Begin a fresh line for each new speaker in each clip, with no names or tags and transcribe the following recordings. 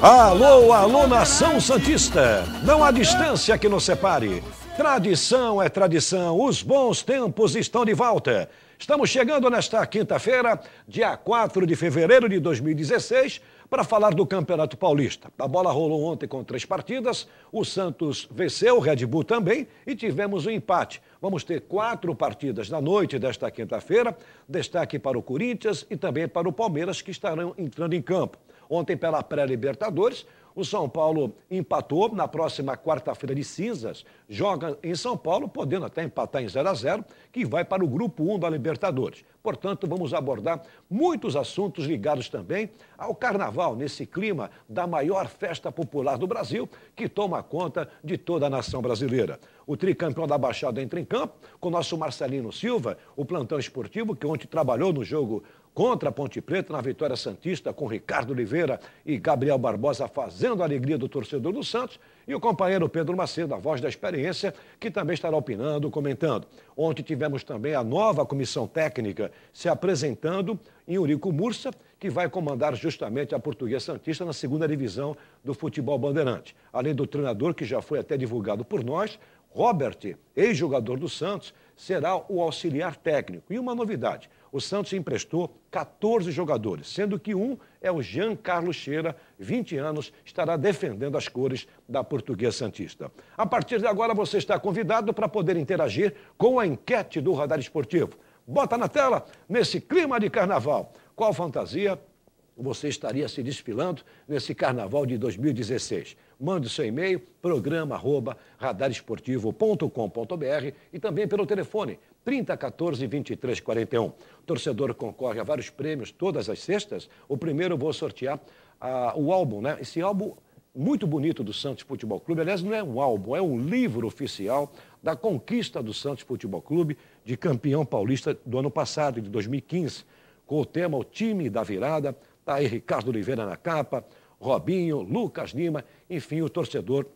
Alô, alô, nação santista! Não há distância que nos separe. Tradição é tradição, os bons tempos estão de volta. Estamos chegando nesta quinta-feira, dia 4 de fevereiro de 2016, para falar do Campeonato Paulista. A bola rolou ontem com três partidas, o Santos venceu, o Red Bull também, e tivemos um empate. Vamos ter quatro partidas na noite desta quinta-feira, destaque para o Corinthians e também para o Palmeiras, que estarão entrando em campo. Ontem, pela pré-Libertadores, o São Paulo empatou na próxima quarta-feira de cinzas, joga em São Paulo, podendo até empatar em 0 a 0, que vai para o grupo 1 da Libertadores. Portanto, vamos abordar muitos assuntos ligados também ao carnaval, nesse clima da maior festa popular do Brasil, que toma conta de toda a nação brasileira. O tricampeão da Baixada entra em campo com o nosso Marcelino Silva, o plantão esportivo que ontem trabalhou no jogo contra a Ponte Preta na vitória Santista, com Ricardo Oliveira e Gabriel Barbosa fazendo a alegria do torcedor do Santos, e o companheiro Pedro Macedo, a voz da experiência, que também estará opinando, comentando. Ontem tivemos também a nova comissão técnica se apresentando em Urico Mursa, que vai comandar justamente a Portuguesa Santista na segunda divisão do futebol bandeirante. Além do treinador, que já foi até divulgado por nós, Robert, ex-jogador do Santos, será o auxiliar técnico. E uma novidade, o Santos emprestou 14 jogadores, sendo que um é o Jean Carlos Cheira, 20 anos, estará defendendo as cores da Portuguesa Santista. A partir de agora, você está convidado para poder interagir com a enquete do Radar Esportivo. Bota na tela, nesse clima de carnaval, qual fantasia você estaria se desfilando nesse carnaval de 2016. Mande seu e-mail, programa arroba, radaresportivo.com.br e também pelo telefone 30 14 23 41. O torcedor concorre a vários prêmios todas as sextas. O primeiro eu vou sortear uh, o álbum, né? Esse álbum muito bonito do Santos Futebol Clube. Aliás, não é um álbum, é um livro oficial da conquista do Santos Futebol Clube de campeão paulista do ano passado, de 2015, com o tema O Time da Virada. Está aí Ricardo Oliveira na capa, Robinho, Lucas Lima, enfim, o torcedor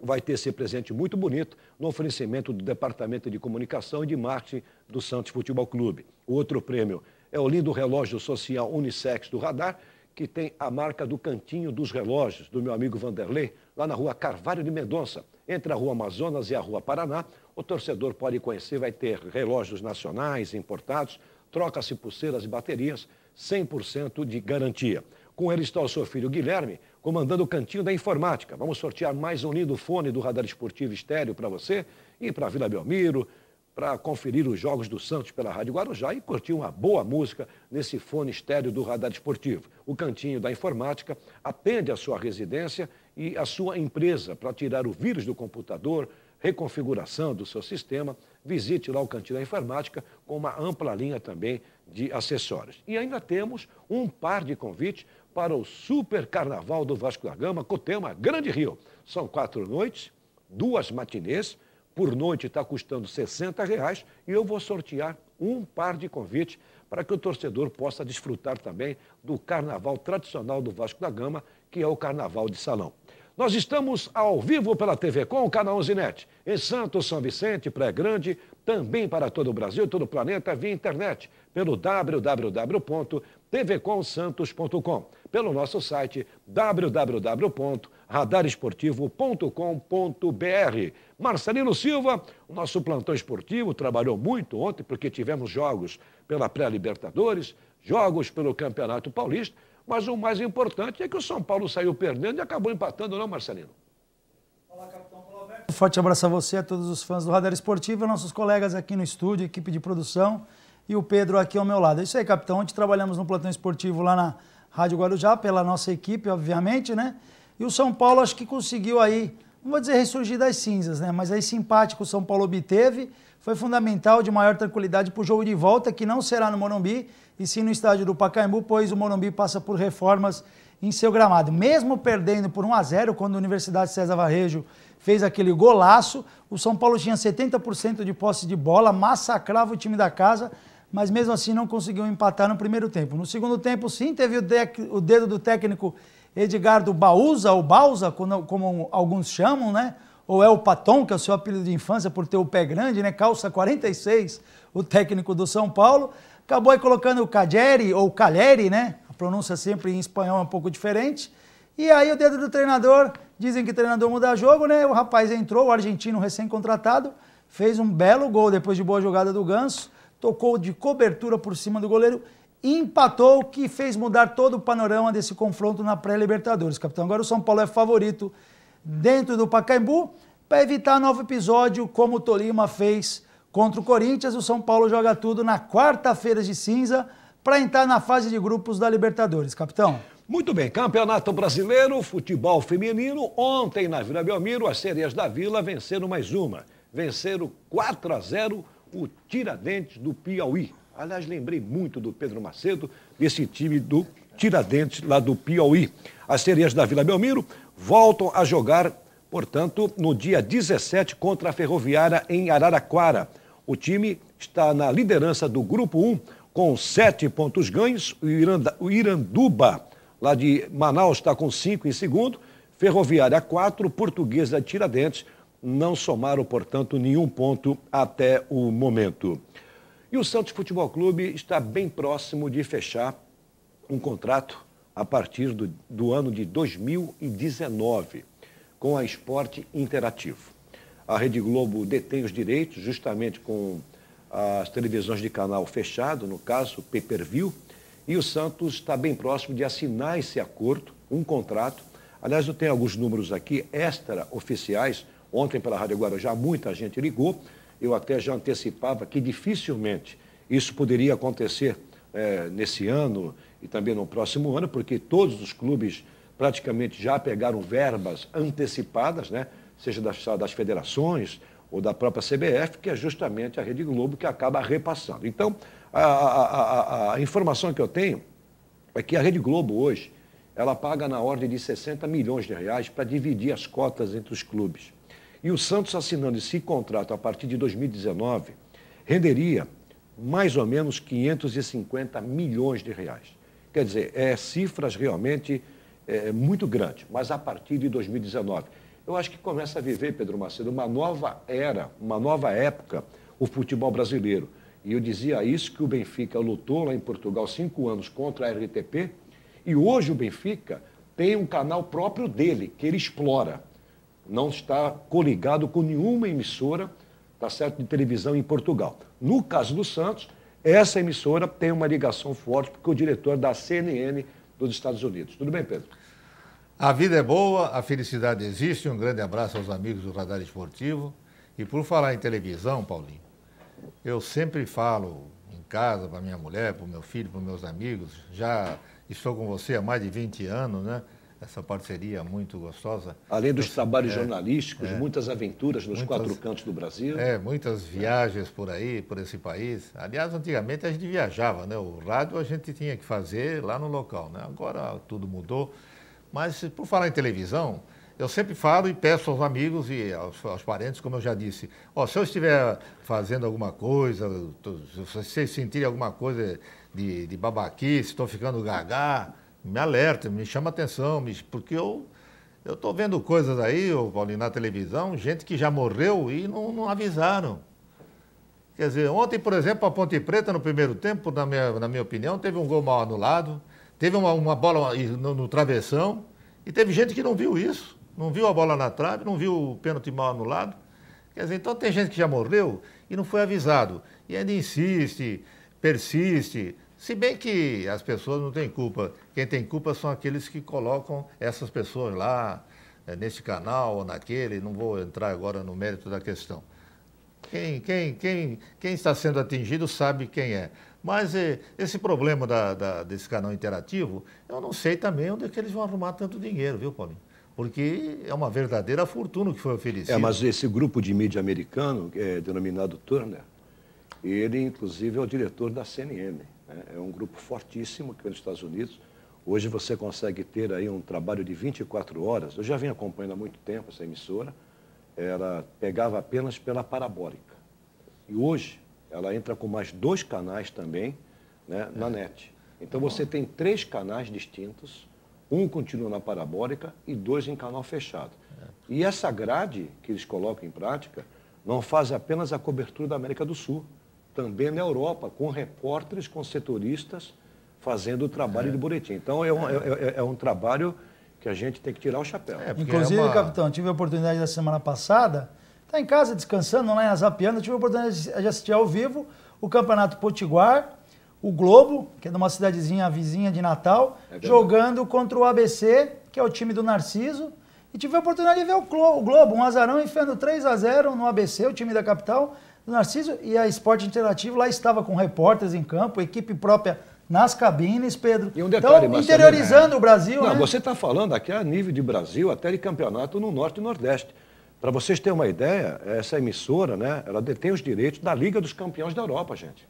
vai ter esse presente muito bonito no oferecimento do Departamento de Comunicação e de Marketing do Santos Futebol Clube. O outro prêmio é o lindo relógio social unissex do Radar, que tem a marca do Cantinho dos Relógios, do meu amigo Vanderlei, lá na rua Carvalho de Mendonça, entre a rua Amazonas e a rua Paraná. O torcedor pode conhecer, vai ter relógios nacionais, importados, troca-se pulseiras e baterias, 100% de garantia. Com ele está o seu filho Guilherme, comandando o cantinho da informática. Vamos sortear mais um lindo fone do Radar Esportivo Estéreo para você e para Vila Belmiro, para conferir os jogos do Santos pela Rádio Guarujá e curtir uma boa música nesse fone estéreo do Radar Esportivo. O Cantinho da Informática atende a sua residência e a sua empresa para tirar o vírus do computador, reconfiguração do seu sistema. Visite lá o Cantinho da Informática com uma ampla linha também de acessórios. E ainda temos um par de convites para o Super Carnaval do Vasco da Gama com o tema Grande Rio. São quatro noites, duas matinês, por noite está custando 60 reais e eu vou sortear um par de convites para que o torcedor possa desfrutar também do carnaval tradicional do Vasco da Gama, que é o carnaval de salão. Nós estamos ao vivo pela TV Com, o Canal 11 Net, em Santos, São Vicente, Praia Grande, também para todo o Brasil, todo o planeta, via internet, pelo www tvcomsantos.com, pelo nosso site www.radaresportivo.com.br. Marcelino Silva, o nosso plantão esportivo, trabalhou muito ontem porque tivemos jogos pela Pré-Libertadores, jogos pelo Campeonato Paulista, mas o mais importante é que o São Paulo saiu perdendo e acabou empatando, não, Marcelino?
Olá, capitão Um forte abraço a você, a todos os fãs do Radar Esportivo, nossos colegas aqui no estúdio, equipe de produção e o Pedro aqui ao meu lado. É isso aí, capitão. Ontem trabalhamos no plantão esportivo lá na Rádio Guarujá, pela nossa equipe, obviamente, né? E o São Paulo acho que conseguiu aí, não vou dizer ressurgir das cinzas, né? Mas aí simpático o São Paulo obteve, foi fundamental de maior tranquilidade para o jogo de volta, que não será no Morumbi, e sim no estádio do Pacaembu, pois o Morumbi passa por reformas em seu gramado. Mesmo perdendo por 1 a 0 quando a Universidade César Varrejo fez aquele golaço, o São Paulo tinha 70% de posse de bola, massacrava o time da casa, mas mesmo assim não conseguiu empatar no primeiro tempo. No segundo tempo, sim, teve o, o dedo do técnico Edgardo Bauza, ou Bausa, como alguns chamam, né? Ou é o Paton, que é o seu apelido de infância por ter o pé grande, né? Calça 46, o técnico do São Paulo. Acabou aí colocando o Cadieri, ou Calheri, né? A pronúncia sempre em espanhol é um pouco diferente. E aí o dedo do treinador, dizem que o treinador muda jogo, né? O rapaz entrou, o argentino recém-contratado, fez um belo gol depois de boa jogada do Ganso tocou de cobertura por cima do goleiro, empatou, o que fez mudar todo o panorama desse confronto na pré-Libertadores. Capitão, agora o São Paulo é favorito dentro do Pacaembu para evitar novo episódio, como o Tolima fez contra o Corinthians. O São Paulo joga tudo na quarta-feira de cinza para entrar na fase de grupos da Libertadores. Capitão.
Muito bem, Campeonato Brasileiro, futebol feminino. Ontem na Vila Belmiro, as sereias da Vila venceram mais uma. Venceram 4 a 0 o Tiradentes do Piauí. Aliás, lembrei muito do Pedro Macedo, desse time do Tiradentes lá do Piauí. As sereias da Vila Belmiro voltam a jogar, portanto, no dia 17 contra a Ferroviária em Araraquara. O time está na liderança do Grupo 1 com sete pontos ganhos. O, Iranda, o Iranduba, lá de Manaus, está com cinco em segundo. Ferroviária 4, Portuguesa Tiradentes não somaram, portanto, nenhum ponto até o momento. E o Santos Futebol Clube está bem próximo de fechar um contrato a partir do, do ano de 2019 com a Esporte Interativo. A Rede Globo detém os direitos, justamente com as televisões de canal fechado, no caso, pay per view, e o Santos está bem próximo de assinar esse acordo, um contrato. Aliás, eu tenho alguns números aqui extra oficiais Ontem, pela Rádio Guarujá, muita gente ligou. Eu até já antecipava que dificilmente isso poderia acontecer é, nesse ano e também no próximo ano, porque todos os clubes praticamente já pegaram verbas antecipadas, né? seja das, das federações ou da própria CBF, que é justamente a Rede Globo que acaba repassando. Então, a, a, a, a informação que eu tenho é que a Rede Globo hoje ela paga na ordem de 60 milhões de reais para dividir as cotas entre os clubes. E o Santos, assinando esse contrato a partir de 2019, renderia mais ou menos 550 milhões de reais. Quer dizer, é cifras realmente é, muito grandes, mas a partir de 2019. Eu acho que começa a viver, Pedro Macedo, uma nova era, uma nova época, o futebol brasileiro. E eu dizia isso que o Benfica lutou lá em Portugal cinco anos contra a RTP, e hoje o Benfica tem um canal próprio dele, que ele explora não está coligado com nenhuma emissora tá certo, de televisão em Portugal. No caso do Santos, essa emissora tem uma ligação forte com
o diretor da CNN dos Estados Unidos. Tudo bem, Pedro? A vida é boa, a felicidade existe. Um grande abraço aos amigos do Radar Esportivo. E por falar em televisão, Paulinho, eu sempre falo em casa para minha mulher, para o meu filho, para meus amigos, já estou com você há mais de 20 anos, né? essa parceria muito gostosa. Além dos trabalhos é, jornalísticos, é, muitas aventuras nos muitas, quatro cantos do Brasil. É, muitas viagens por aí, por esse país. Aliás, antigamente a gente viajava, né? O rádio a gente tinha que fazer lá no local, né? Agora tudo mudou. Mas por falar em televisão, eu sempre falo e peço aos amigos e aos, aos parentes, como eu já disse, ó, oh, se eu estiver fazendo alguma coisa, se vocês sentirem alguma coisa de, de babaquice, estou ficando gaga, me alerta, me chama atenção, me, porque eu eu estou vendo coisas aí, Paulinho, na televisão, gente que já morreu e não, não, avisaram. Quer dizer, ontem, por exemplo, a Ponte Preta, no primeiro tempo, na minha, na minha opinião, teve um gol mal anulado, teve uma, uma bola no, no, travessão, e teve gente que não viu isso, não viu a bola na trave, não viu o pênalti mal anulado. Quer dizer, então tem gente que já morreu e não foi avisado. E ainda insiste, persiste, se bem que as pessoas não têm culpa. Quem tem culpa são aqueles que colocam essas pessoas lá, eh, neste canal ou naquele. Não vou entrar agora no mérito da questão. Quem, quem, quem, quem está sendo atingido sabe quem é. Mas eh, esse problema da, da, desse canal interativo, eu não sei também onde é que eles vão arrumar tanto dinheiro, viu, Paulinho? Porque é uma verdadeira fortuna que foi oferecida. É, mas
esse grupo de mídia americano, é, denominado Turner, ele, inclusive, é o diretor da CNN. É, é um grupo fortíssimo que vem dos Estados Unidos. Hoje você consegue ter aí um trabalho de 24 horas. Eu já vim acompanhando há muito tempo essa emissora. Ela pegava apenas pela parabólica. E hoje ela entra com mais dois canais também né, na é. net. Então você tem três canais distintos. Um continua na parabólica e dois em canal fechado. É. E essa grade que eles colocam em prática não faz apenas a cobertura da América do Sul também na Europa, com repórteres, com setoristas, fazendo o trabalho é. de boletim. Então, é um, é é, é. é um, trabalho que a gente tem que tirar o chapéu. É, Inclusive, uma... capitão,
tive a oportunidade da semana passada, está em casa descansando, lá em Azapiano, tive a oportunidade de assistir ao vivo o Campeonato Potiguar, o Globo, que é de uma cidadezinha vizinha de Natal, jogando contra o ABC, que é o time do Narciso, e tive a oportunidade de ver o Globo, um azarão enfiando 3 a 0 no ABC, o time da capital, Narciso e a Esporte Interativo lá estava com repórteres em campo, equipe própria nas cabines, Pedro. E um detalhe, então, interiorizando né? o Brasil. Não, né? você
está falando aqui a nível de Brasil, até de campeonato no Norte e Nordeste. Para vocês terem uma ideia, essa emissora, né, ela detém os direitos da Liga dos Campeões da Europa, gente.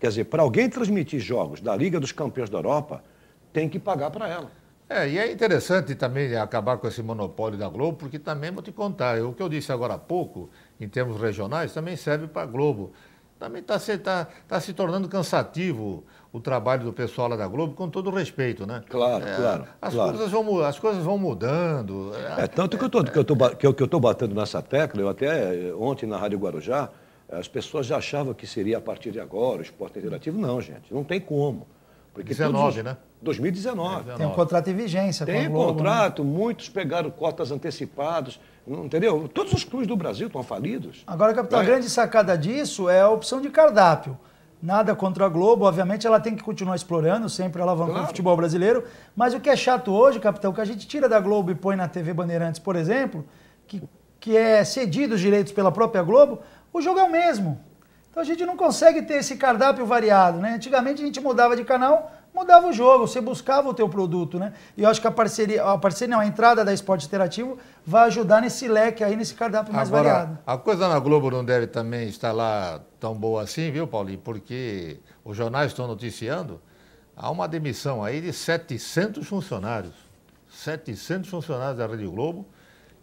Quer dizer, para alguém transmitir
jogos da Liga dos Campeões da Europa, tem que pagar para ela. É, e é interessante também acabar com esse monopólio da Globo, porque também vou te contar, o que eu disse agora há pouco em termos regionais, também serve para a Globo. Também está se, tá, tá se tornando cansativo o trabalho do pessoal lá da Globo, com todo respeito, né? Claro, é, claro. As, claro. Coisas vão, as coisas vão
mudando. É, tanto que eu estou que eu que eu, que batendo nessa tecla, eu até eh, ontem na Rádio Guarujá, as pessoas já achavam que seria a partir de agora o esporte interativo. Não, gente, não tem como. Porque 19, né? 2019. Tem um
contrato em vigência. Tem Globo, né? contrato,
né? muitos pegaram cotas antecipadas. Hum, entendeu? Todos os clubes do Brasil estão falidos.
Agora, capitão, a né? grande sacada disso é a opção de cardápio. Nada contra a Globo, obviamente ela tem que continuar explorando, sempre alavancando claro. o futebol brasileiro. Mas o que é chato hoje, capitão, que a gente tira da Globo e põe na TV Bandeirantes, por exemplo, que, que é cedido os direitos pela própria Globo, o jogo é o mesmo. Então a gente não consegue ter esse cardápio variado, né? Antigamente a gente mudava de canal, mudava o jogo, você buscava o teu produto, né? E eu acho que a parceria, a parceria não, a entrada da Esporte Interativo vai ajudar nesse leque aí, nesse cardápio mais Agora, variado.
A coisa na Globo não deve também estar lá tão boa assim, viu, Paulinho? Porque os jornais estão noticiando, há uma demissão aí de 700 funcionários. 700 funcionários da Rede Globo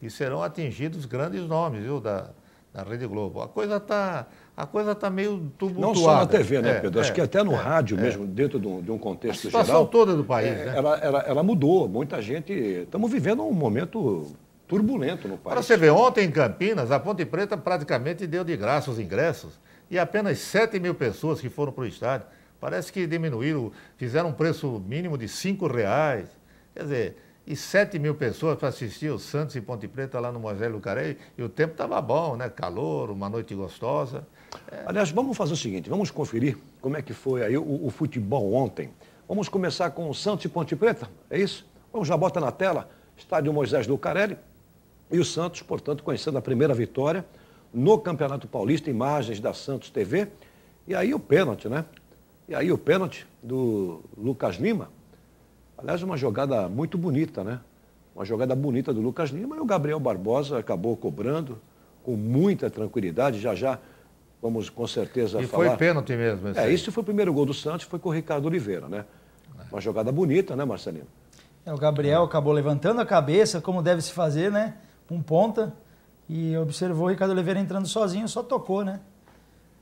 e serão atingidos grandes nomes, viu, da, da Rede Globo. A coisa está a coisa está meio tumultuada. Não só na é, TV, né, é, Pedro? É, Acho é, que até no é, rádio é. mesmo,
dentro de um, de um contexto geral. A situação geral, toda do país, né? Ela, ela, ela mudou. Muita gente... Estamos vivendo
um momento turbulento no país. Para você ver, ontem em Campinas, a Ponte Preta praticamente deu de graça os ingressos e apenas 7 mil pessoas que foram para o estádio. Parece que diminuíram, fizeram um preço mínimo de 5 reais. Quer dizer, e 7 mil pessoas para assistir o Santos e Ponte Preta lá no Moisés Lucarei. E o tempo estava bom, né? Calor, uma noite gostosa. É. Aliás, vamos fazer o seguinte, vamos conferir como é que foi aí o, o futebol
ontem. Vamos começar com o Santos e Ponte Preta, é isso? Vamos já bota na tela, estádio Moisés Lucarelli e o Santos, portanto, conhecendo a primeira vitória no Campeonato Paulista, imagens da Santos TV. E aí o pênalti, né? E aí o pênalti do Lucas Lima. Aliás, uma jogada muito bonita, né? Uma jogada bonita do Lucas Lima e o Gabriel Barbosa acabou cobrando com muita tranquilidade. Já já Vamos com certeza e falar. E foi
pênalti mesmo. É, esse é, isso
foi o primeiro gol do Santos, foi com o Ricardo Oliveira, né? É. Uma jogada bonita, né, Marcelino?
É, o Gabriel é. acabou levantando a cabeça, como deve se fazer, né? Um ponta. E observou o Ricardo Oliveira entrando sozinho, só tocou, né?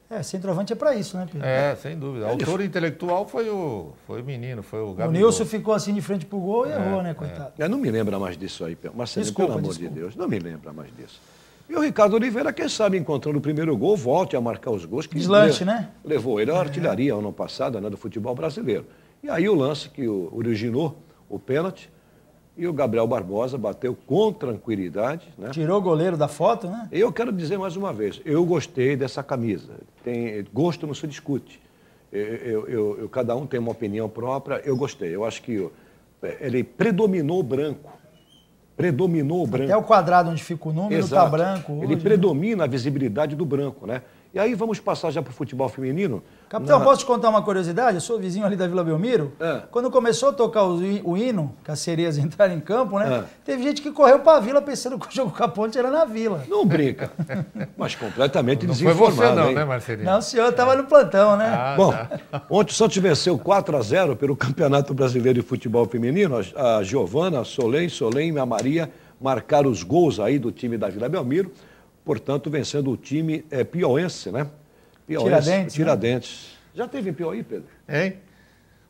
É, centroavante é para isso, né, Pedro?
É, sem dúvida. O autor intelectual foi o, foi o menino, foi o Gabriel. O Nilson
ficou assim de frente pro gol e é, errou, né, coitado? É. Eu não me lembra mais disso aí, Marcelino, desculpa, pelo amor desculpa. de Deus. Não me lembra mais disso. E o Ricardo Oliveira, quem sabe, encontrando o primeiro gol, volte a marcar os gols. Que Deslante, levou, né? Levou ele à é. artilharia ano passado, né, do futebol brasileiro. E aí o lance que originou o pênalti, e o Gabriel Barbosa bateu com tranquilidade. Né? Tirou o goleiro da foto, né? Eu quero dizer mais uma vez, eu gostei dessa camisa. Tem, gosto não se discute. Eu, eu, eu, eu cada um tem uma opinião própria. Eu gostei. Eu acho que é, ele predominou o branco predominou o branco. Até o quadrado onde fica o número está branco. Hoje, Ele né? predomina né? a visibilidade do branco, né? E aí vamos passar já para o futebol feminino. Capitão, Na... posso te contar uma curiosidade? Eu sou vizinho
ali da Vila Belmiro. É. Quando começou a tocar o hino, que as sereias entraram em campo, né? É. Teve gente que correu para a vila pensando que o jogo com a ponte era na vila. Não brinca.
Mas completamente não Foi você não, hein? né, Marcelinho?
Não, senhor, estava é. no plantão, né? Ah, Bom, tá.
ontem o Santos venceu 4 a 0 pelo Campeonato Brasileiro de Futebol Feminino. A Giovana, a Solém, Solém e a Maria marcaram os gols aí do time da Vila Belmiro portanto, vencendo o time
é, né? Pioense, Tiradentes. Tiradentes. Né? Já teve em Piauí, Pedro? Hein?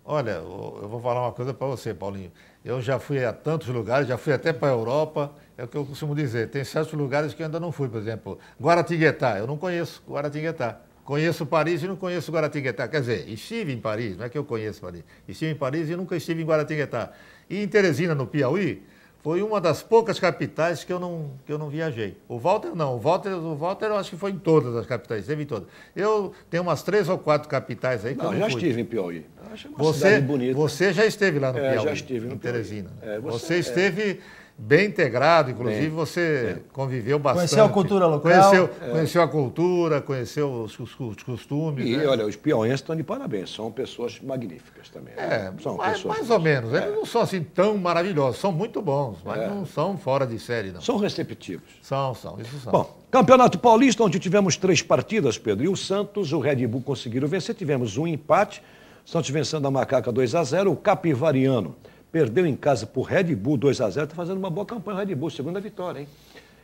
Olha, eu vou falar uma coisa para você, Paulinho. Eu já fui a tantos lugares, já fui até para a Europa. É o que eu costumo dizer. Tem certos lugares que eu ainda não fui, por exemplo, Guaratinguetá. Eu não conheço Guaratinguetá. Conheço Paris e não conheço Guaratinguetá. Quer dizer, estive em Paris, não é que eu conheço Paris. Estive em Paris e nunca estive em Guaratinguetá. E em Teresina, no Piauí, foi uma das poucas capitais que eu não, que eu não viajei. O Walter não, o Walter, o Walter eu acho que foi em todas as capitais, teve em todas. Eu tenho umas três ou quatro capitais aí que não, eu não já fui. estive em Piauí. Acho uma você, bonita. Você já esteve lá no é, Piauí, já estive em Teresina. É, você, você, é. esteve é bem integrado, inclusive bem, você é. conviveu bastante. Conheceu a cultura local. Conheceu, é. conheceu a cultura, conheceu os, os costumes. E né?
olha, os peões estão de parabéns, são pessoas magníficas também. Né? É, são mais, pessoas
mais ou menos. É. Eles não são assim tão maravilhosos, são muito bons, mas é. não são fora de série, não. São receptivos. São, são, isso são. Bom,
Campeonato Paulista, onde tivemos três partidas, Pedro, e o Santos, o Red Bull conseguiram vencer, tivemos um empate, Santos vencendo a Macaca 2 a 0 o Capivariano. Perdeu em casa por Red Bull 2 a 0 está fazendo uma boa campanha o Red Bull, segunda vitória, hein?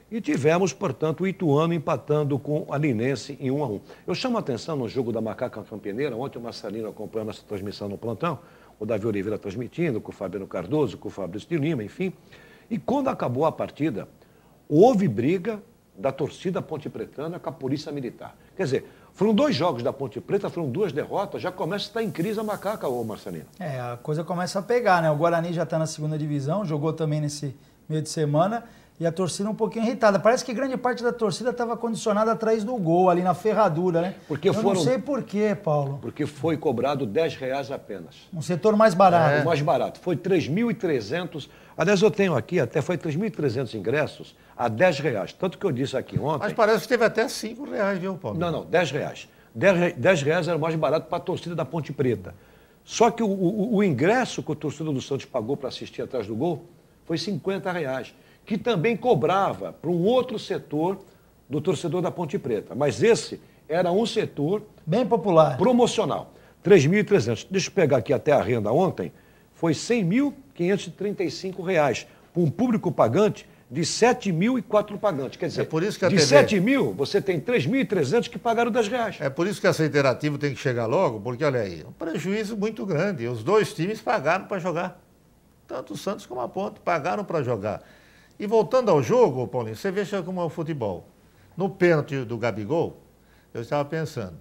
E tivemos, portanto, o Ituano empatando com a Linense em 1 a 1. Eu chamo a atenção no jogo da Macaca Campineira, ontem o Marcelino acompanhou nossa transmissão no plantão, o Davi Oliveira transmitindo, com o Fabiano Cardoso, com o Fabrício de Lima, enfim. E quando acabou a partida, houve briga da torcida ponte-pretana com a polícia militar. Quer dizer, foram dois jogos da Ponte Preta, foram duas derrotas, já começa a estar em crise a macaca, ô Marcelino.
É, a coisa começa a pegar, né? O Guarani já está na segunda divisão, jogou também nesse meio de semana, e a torcida um pouquinho irritada. Parece que grande parte da torcida estava condicionada atrás do gol, ali na ferradura, né? Porque Eu foram... não sei
por quê, Paulo. Porque foi cobrado 10 reais apenas. Um setor mais barato. É. Mais barato. Foi 3.300 Aliás, eu tenho aqui, até foi 3.300 ingressos a 10 reais. Tanto que eu disse aqui ontem... Mas
parece que teve até 5 reais,
viu, Paulo? Não, não, 10 reais. 10, 10 reais era o mais barato para a torcida da Ponte Preta. Só que o, o, o ingresso que o torcedor do Santos pagou para assistir atrás do gol foi 50 reais, que também cobrava para um outro setor do torcedor da Ponte Preta. Mas esse era um setor... Bem popular. Promocional. 3.300. Deixa eu pegar aqui até a renda ontem. Foi 100 mil 535 reais para um público
pagante de 7 mil e 4 pagantes. Quer dizer, é por isso que a de TV... 7 mil, você tem 3.300 que pagaram 10 reais. É por isso que essa interativa tem que chegar logo, porque olha aí, um prejuízo muito grande. Os dois times pagaram para jogar. Tanto o Santos como a Ponte pagaram para jogar. E voltando ao jogo, Paulinho, você veja como é o futebol. No pênalti do Gabigol, eu estava pensando,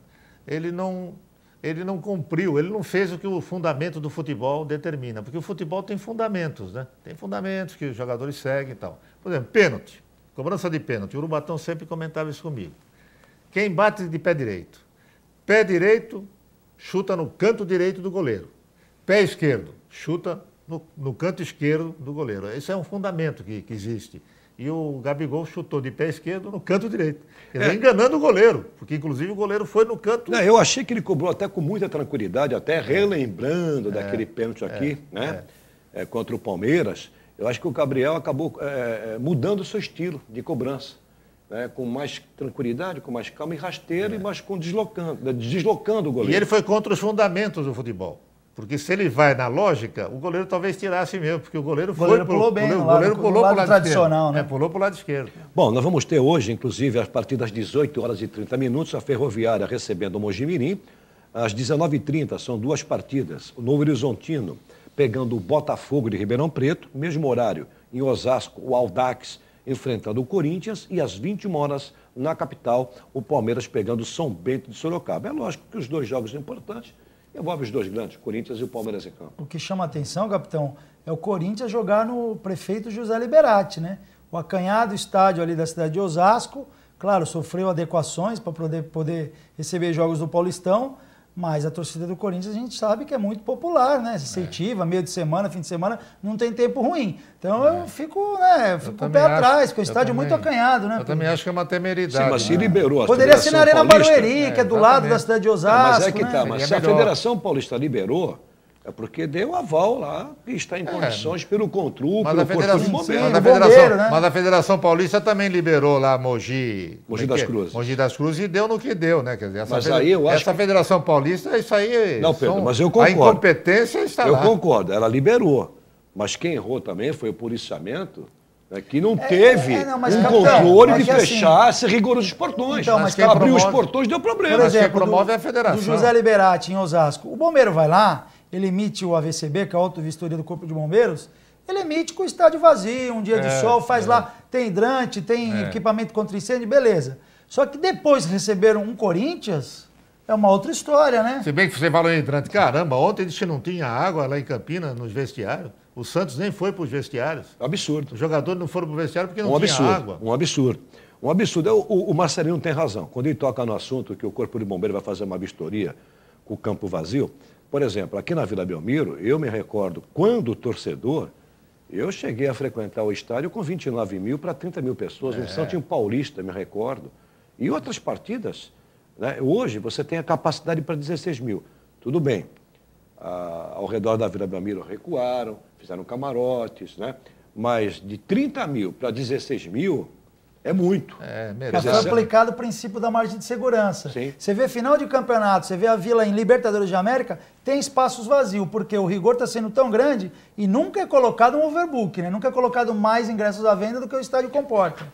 ele não ele não cumpriu, ele não fez o que o fundamento do futebol determina, porque o futebol tem fundamentos, né? Tem fundamentos que os jogadores seguem e tal. Por exemplo, pênalti, cobrança de pênalti. O Urubatão sempre comentava isso comigo. Quem bate de pé direito? Pé direito chuta no canto direito do goleiro. Pé esquerdo chuta no, no canto esquerdo do goleiro. Esse é um fundamento que, que existe e o Gabigol chutou de pé esquerdo no canto direito. é. enganando o goleiro, porque inclusive o goleiro foi no canto. Não, eu achei que ele cobrou até com muita tranquilidade, até é. relembrando
é. daquele pênalti aqui, é. né? É. É, contra o Palmeiras. Eu acho que o Gabriel acabou mudando o seu estilo de cobrança. Né, com mais tranquilidade, com mais calma
e rasteiro, é. mas com deslocando, deslocando o goleiro. E ele foi contra os fundamentos do futebol. Porque se ele vai na lógica, o goleiro talvez tirasse mesmo, porque o goleiro, o goleiro foi pulou pro, bem, goleiro, goleiro pulou para o lado tradicional, esquerdo. né? É, pulou para o lado esquerdo.
Bom, nós vamos ter hoje, inclusive, a partir das 18 horas e 30 minutos, a Ferroviária recebendo o Mojimirim. Às 19h30 são duas partidas. O Novo Horizontino pegando o Botafogo de Ribeirão Preto, mesmo horário, em Osasco, o Aldax enfrentando o Corinthians e às 21 horas na capital, o Palmeiras pegando o São Bento de Sorocaba. É lógico que os dois jogos são importantes envolve os dois grandes, Corinthians e o Palmeiras em campo.
O que chama a atenção, capitão, é o Corinthians jogar no prefeito José Liberati, né? O acanhado estádio ali da cidade de Osasco, claro, sofreu adequações para poder, poder receber jogos do Paulistão, mas a torcida do Corinthians a gente sabe que é muito popular, né? Incentiva, é. meio de semana, fim de semana, não tem tempo ruim. Então é. eu fico, né? fico com o pé acho, atrás, com o estádio também, muito acanhado, né? Eu também
acho que é uma temeridade. Sim, mas se né? liberou a Poderia ser
na Arena Barueri, é, que é do exatamente. lado da cidade de Osasco. mas é que né? tá, mas se a Federação Paulista liberou, é porque deu aval lá, que está em é. condições é. pelo controle, pelo federação, bombeiro, mas, a é federação, bombeiro, né?
mas a Federação Paulista também liberou lá Mogi... Mogi é das Cruzes. Mogi das Cruzes e deu no que deu, né? Quer dizer, essa, mas federação, aí eu acho essa que... Federação Paulista, isso aí... Não, Pedro, são, mas eu concordo. A incompetência está eu lá. Eu
concordo, ela liberou. Mas quem errou também foi o policiamento é que não é, teve é, não, um capitão, controle de assim- fechar assim, rigoroso os portões. Então, mas, mas quem abriu os portões deu problema. Por exemplo, promove é a federação. Do José
Liberati em Osasco. O bombeiro vai lá ele emite o AVCB, que é a auto-vistoria do Corpo de Bombeiros, ele emite com o estádio vazio, um dia é, de sol, faz é. lá, tem hidrante, tem é. equipamento contra incêndio, beleza. Só que depois receberam um Corinthians, é uma outra história,
né? Se bem que você falou em hidrante, caramba, ontem disse que não tinha água lá em Campina, nos vestiários. O Santos nem foi para os vestiários. É absurdo. Os jogadores não foram para o vestiário porque não um tinha água.
Um absurdo. Um absurdo. É, o, o Marcelino tem razão. Quando ele toca no assunto que o Corpo de Bombeiro vai fazer uma vistoria com o campo vazio, por exemplo, aqui na Vila Belmiro, eu me recordo quando torcedor, eu cheguei a frequentar o estádio com 29 mil para 30 mil pessoas, é. no Santinho Paulista, me recordo. E outras partidas, né? hoje você tem a capacidade para 16 mil. Tudo bem, ah, ao redor da Vila Belmiro recuaram, fizeram camarotes, né? mas de 30 mil para 16 mil, é muito. É, merece. foi
aplicado o princípio da margem de segurança. Sim. Você vê final de campeonato, você vê a Vila em Libertadores de América, tem espaços vazios, porque o rigor está sendo tão grande e nunca é colocado um overbook, né? Nunca é colocado mais ingressos à venda do que o estádio comporta.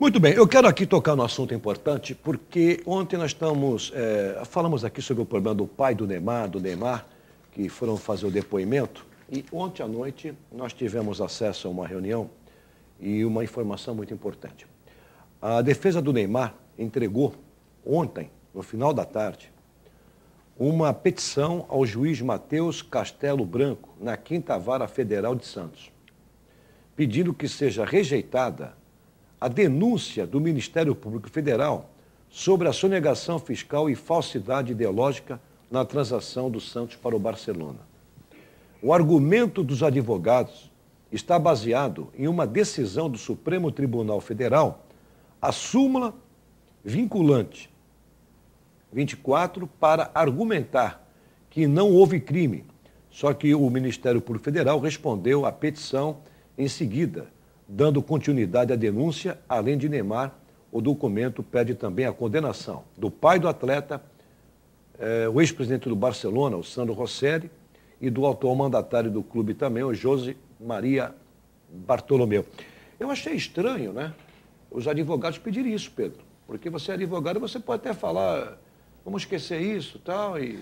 Muito bem, eu quero aqui tocar num assunto importante, porque ontem nós estamos, é, falamos aqui sobre o problema do pai do Neymar, do Neymar, que foram fazer o depoimento, e ontem à noite nós tivemos acesso a uma reunião e uma informação muito importante. A defesa do Neymar entregou ontem, no final da tarde, uma petição ao juiz Matheus Castelo Branco, na Quinta Vara Federal de Santos, pedindo que seja rejeitada a denúncia do Ministério Público Federal sobre a sonegação fiscal e falsidade ideológica na transação do Santos para o Barcelona. O argumento dos advogados está baseado em uma decisão do Supremo Tribunal Federal a súmula vinculante 24 para argumentar que não houve crime. Só que o Ministério Público Federal respondeu à petição em seguida, dando continuidade à denúncia, além de Neymar, o documento pede também a condenação do pai do atleta, eh, o ex-presidente do Barcelona, o Sandro Rosselli, e do atual mandatário do clube também, o José Maria Bartolomeu. Eu achei estranho, né? os advogados pediriam isso, Pedro. Porque você é advogado, você pode até falar, vamos esquecer isso tal, e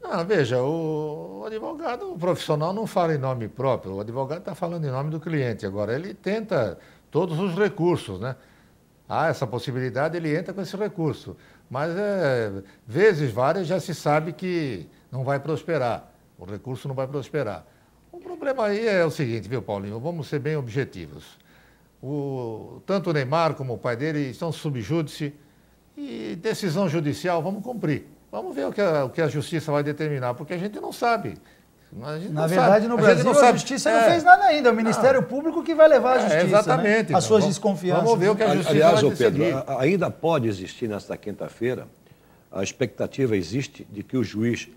tal. Ah, veja, o advogado, o profissional não fala em nome próprio, o advogado está falando em nome do cliente. Agora, ele tenta todos os recursos, né? Há essa possibilidade, ele entra com esse recurso. Mas, é, vezes várias, já se sabe que não vai prosperar, o recurso não vai prosperar. O problema aí é o seguinte, viu, Paulinho? Vamos ser bem objetivos. O, tanto o Neymar como o pai dele estão subjúdice e decisão judicial vamos cumprir. Vamos ver o que a, o que a justiça vai determinar, porque a gente não sabe. Gente Na não verdade, sabe. no Brasil, a, a justiça é. não fez nada
ainda. É o Ministério não. Ah. Público que vai levar a é, justiça. É,
exatamente. Né? As suas desconfianças. Vamos ver o que a justiça Aliás, vai Pedro,
ainda pode existir nesta quinta-feira, a expectativa existe de que o juiz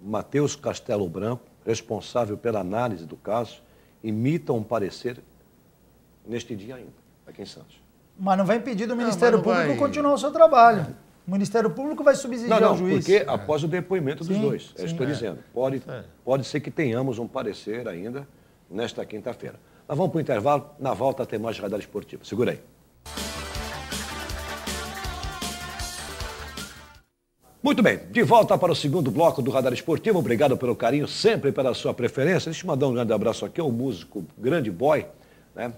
Matheus Castelo Branco, responsável pela análise do caso, imita um parecer neste dia ainda, aqui em Santos.
Mas não vai impedir do Ministério não, Público vai... continuar o seu trabalho. O Ministério Público vai subsidiar não, não, o juiz. Porque
após o depoimento dos sim, dois, é sim, estou é. dizendo. Pode, é. pode ser que tenhamos um parecer ainda nesta quinta-feira. Mas vamos para o intervalo, na volta tem mais radar esportivo. Segura aí. Muito bem, de volta para o segundo bloco do Radar Esportivo. Obrigado pelo carinho, sempre pela sua preferência. Deixa eu mandar um grande abraço aqui ao músico Grande Boy, né?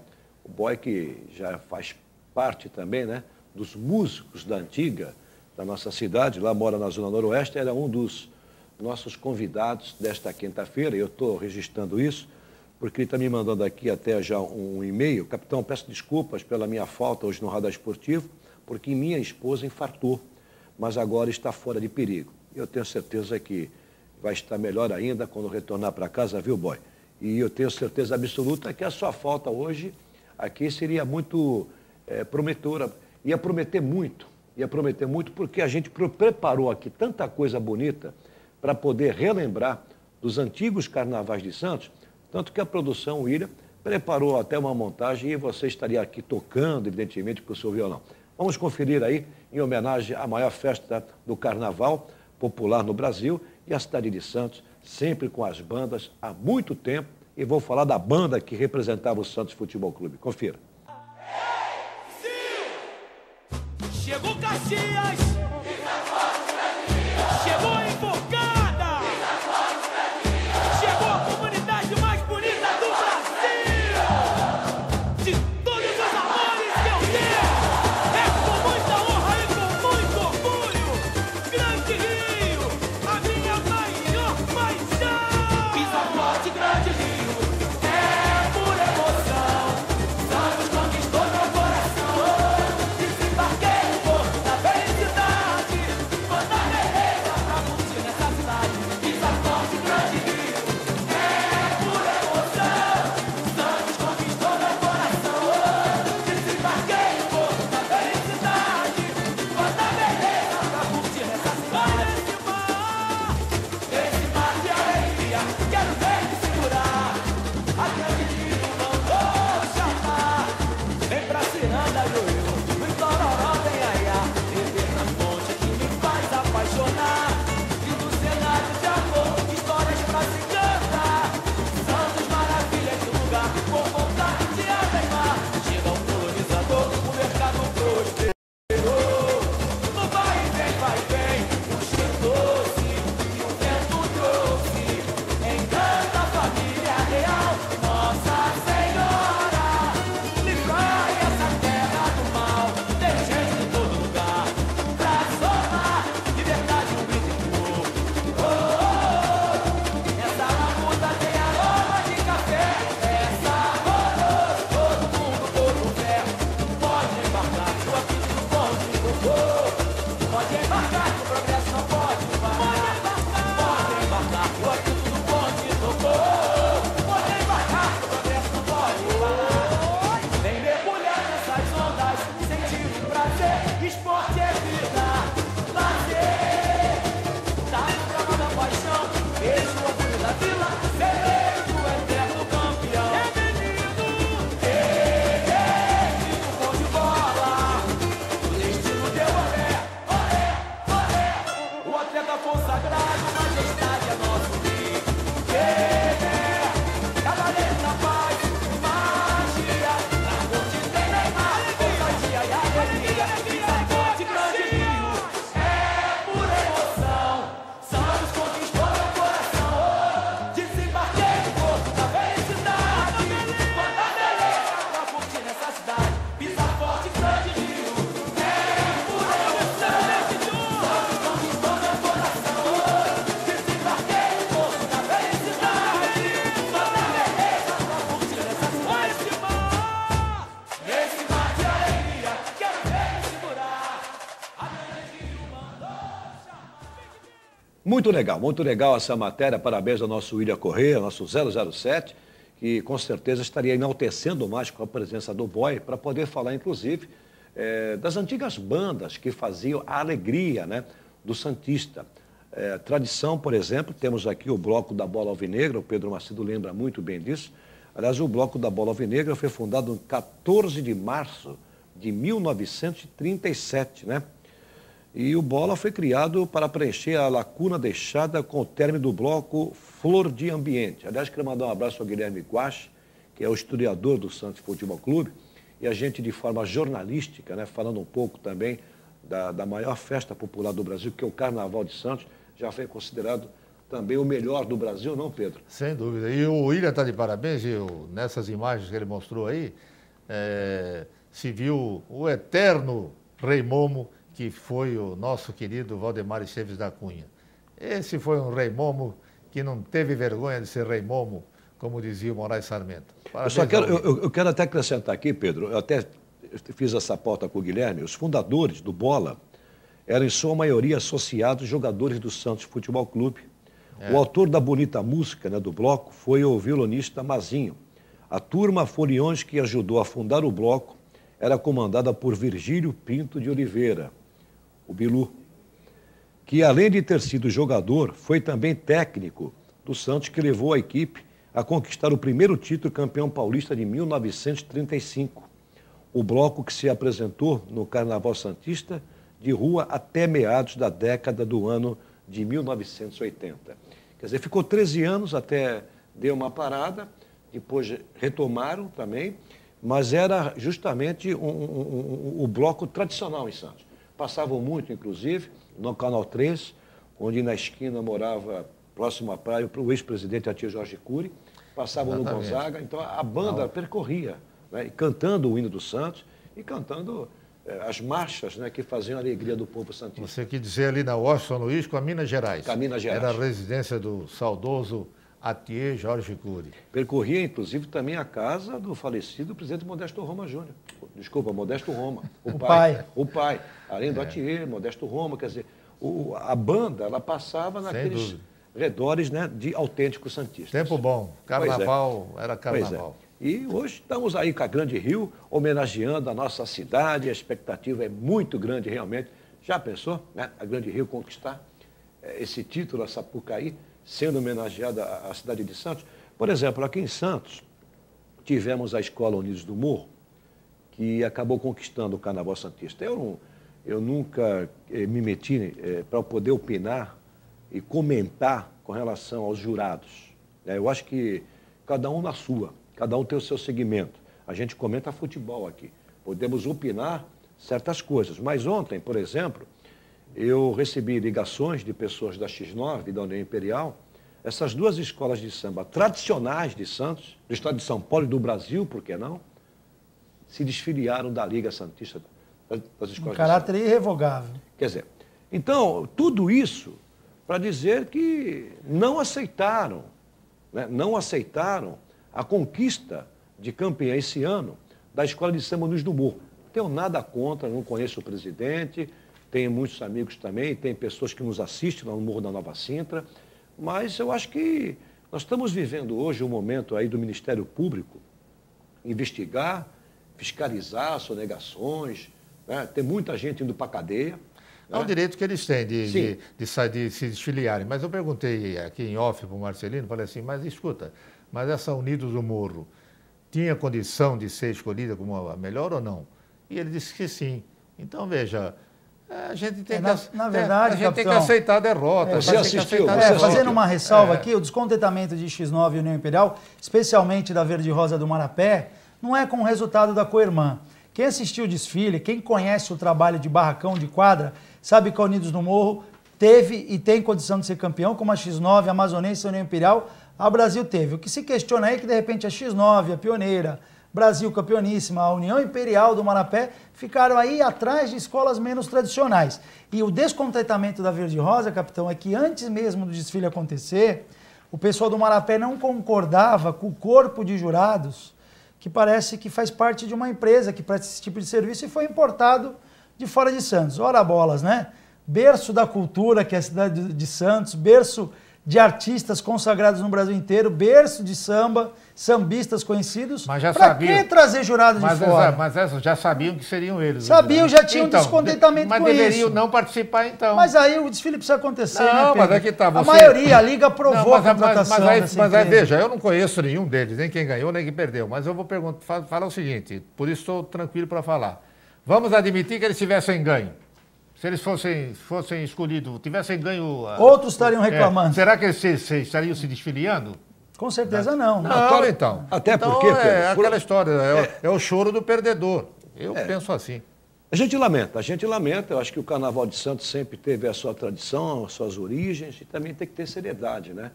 o boy que já faz parte também, né, dos músicos da antiga, da nossa cidade, lá mora na Zona Noroeste, era um dos nossos convidados desta quinta-feira, eu estou registrando isso, porque ele está me mandando aqui até já um e-mail. Capitão, peço desculpas pela minha falta hoje no Radar Esportivo, porque minha esposa infartou, mas agora está fora de perigo. Eu tenho certeza que vai estar melhor ainda quando retornar para casa, viu, boy? E eu tenho certeza absoluta que a sua falta hoje aqui seria muito é, eh, prometora, ia prometer muito, ia prometer muito, porque a gente preparou aqui tanta coisa bonita para poder relembrar dos antigos carnavais de Santos, tanto que a produção William preparou até uma montagem e você estaria aqui tocando, evidentemente, com o seu violão. Vamos conferir aí, em homenagem à maior festa do carnaval popular no Brasil e à cidade de Santos, sempre com as bandas há muito tempo, e vou falar da banda que representava o Santos Futebol Clube. Confira.
Ei, Chegou Caxias!
Muito legal, muito legal essa matéria. Parabéns ao nosso William Correia, nosso 007, que com certeza estaria enaltecendo mais com a presença do boy, para poder falar, inclusive, é, das antigas bandas que faziam a alegria né, do Santista. É, tradição, por exemplo, temos aqui o Bloco da Bola Alvinegra, o Pedro Macedo lembra muito bem disso. Aliás, o Bloco da Bola Alvinegra foi fundado em 14 de março de 1937, né? E o Bola foi criado para preencher a lacuna deixada com o término do bloco Flor de Ambiente. Aliás, queria mandar um abraço ao Guilherme Guache, que é o historiador do Santos Futebol Clube, e a gente, de forma jornalística, né, falando um pouco também da, da maior festa popular do Brasil, que é o Carnaval de Santos, já foi considerado também o melhor do Brasil, não, Pedro?
Sem dúvida. E o William está de parabéns, Gil, nessas imagens que ele mostrou aí, é, se viu o eterno Rei Momo que foi o nosso querido Valdemar Esteves da Cunha. Esse foi um rei momo que não teve vergonha de ser rei momo, como dizia o Moraes Sarmento. eu, só quero, eu,
eu, quero até acrescentar aqui, Pedro, eu até fiz essa pauta com o Guilherme, os fundadores do Bola eram em sua maioria associados jogadores do Santos Futebol Clube. É. O autor da bonita música né, do bloco foi o violonista Mazinho. A turma Foliões que ajudou a fundar o bloco era comandada por Virgílio Pinto de Oliveira, o Bilu, que além de ter sido jogador, foi também técnico do Santos, que levou a equipe a conquistar o primeiro título campeão paulista de 1935. O bloco que se apresentou no Carnaval Santista de rua até meados da década do ano de 1980. Quer dizer, ficou 13 anos até deu uma parada, depois retomaram também, mas era justamente um, um, um, o bloco tradicional em Santos passavam muito, inclusive, no Canal 3, onde na esquina morava, próximo à praia, o ex-presidente Atia Jorge Cury, passavam Exatamente. no Gonzaga, então a banda percorria, né, cantando o hino do Santos e cantando eh, as marchas né, que faziam a alegria do povo santista.
Você quis dizer ali na Washington Luiz com a Minas Gerais. Com a Minas Gerais. Era a residência do saudoso Atier Jorge Cury. Percorria, inclusive, também a casa do falecido presidente Modesto Roma
Júnior. Desculpa, Modesto Roma. O, o pai, O pai. Além é. do Atier, Modesto Roma, quer dizer, o, a banda, ela passava naqueles redores né, de autênticos santistas.
Tempo bom. É. Carnaval
é. era carnaval. E hoje estamos aí com a Grande Rio, homenageando a nossa cidade. A expectativa é muito grande, realmente. Já pensou né, a Grande Rio conquistar eh, esse título, a Sapucaí? sendo homenageada a cidade de Santos. Por exemplo, aqui em Santos, tivemos a Escola Unidos do Morro, que acabou conquistando o Carnaval Santista. Eu, não, eu nunca eh, me meti eh, para poder opinar e comentar com relação aos jurados. Né? Eu acho que cada um na sua, cada um tem o seu segmento. A gente comenta futebol aqui, podemos opinar certas coisas. Mas ontem, por exemplo, eu recebi ligações de pessoas da X9 e da União Imperial. Essas duas escolas de samba tradicionais de Santos, do estado de São Paulo e do Brasil, por que não, se desfiliaram da Liga Santista das escolas um caráter de samba. irrevogável. Quer dizer, então, tudo isso para dizer que não aceitaram, né, não aceitaram a conquista de campeã esse ano da Escola de Samba Nunes do Morro. Tenho nada contra, não conheço o presidente, tenho muitos amigos também, tem pessoas que nos assistem lá no Morro da Nova Sintra, mas eu acho que nós estamos vivendo hoje um momento aí do Ministério Público investigar,
fiscalizar
sonegações, né? tem muita gente indo para a cadeia.
É o né? direito que eles têm de, de, de, de, se desfiliarem. Mas eu perguntei aqui em off para o Marcelino, falei assim, mas escuta, mas essa Unidos do Morro tinha condição de ser escolhida como a melhor ou não? E ele disse que sim. Então, veja, a gente tem, é, na, que, na é, verdade, a gente capitão, tem que aceitar a derrota. É, você assistiu, você é, fazendo uma é. ressalva aqui,
o descontentamento de X9 e União Imperial, especialmente da Verde Rosa do Marapé, não é com o resultado da Coirmã. Quem assistiu o desfile, quem conhece o trabalho de barracão, de quadra, sabe que a Unidos no Morro teve e tem condição de ser campeão, como a X9, a Amazonense e a União Imperial, a Brasil teve. O que se questiona aí é que, de repente, a X9, a pioneira, Brasil campeoníssima, a União Imperial do Marapé, ficaram aí atrás de escolas menos tradicionais. E o descontentamento da Verde Rosa, capitão, é que antes mesmo do desfile acontecer, o pessoal do Marapé não concordava com o corpo de jurados, que parece que faz parte de uma empresa que presta esse tipo de serviço e foi importado de fora de Santos. Ora bolas, né? Berço da cultura, que é a cidade de Santos, berço de artistas consagrados no Brasil inteiro, berço de samba, sambistas conhecidos. Mas já pra sabiam. que trazer jurado de mas fora? Essa,
mas essa, já sabiam que seriam eles. Né? Sabiam, já tinham então, descontentamento de, com isso. Mas deveriam não participar então.
Mas aí o desfile precisa acontecer, não, né, Pedro? mas é que tá, você... A maioria, a Liga aprovou não, mas, a contratação Mas, mas, aí, mas
aí, veja, eu não conheço nenhum deles, nem quem ganhou, nem quem perdeu. Mas eu vou perguntar, falar o seguinte, por isso estou tranquilo para falar. Vamos admitir que eles tivessem ganho. Se eles fossem, fossem escolhidos, tivessem ganho. Outros estariam é, reclamando. É, será que eles se, se, estariam se desfiliando? Com certeza não. Não, não até, então. Até então, porque. É aquela por... história, é, é, é, o choro do
perdedor. Eu é. penso assim. A gente lamenta, a gente lamenta. Eu acho que o Carnaval de Santos sempre teve a sua tradição, as suas origens, e também tem que ter seriedade, né?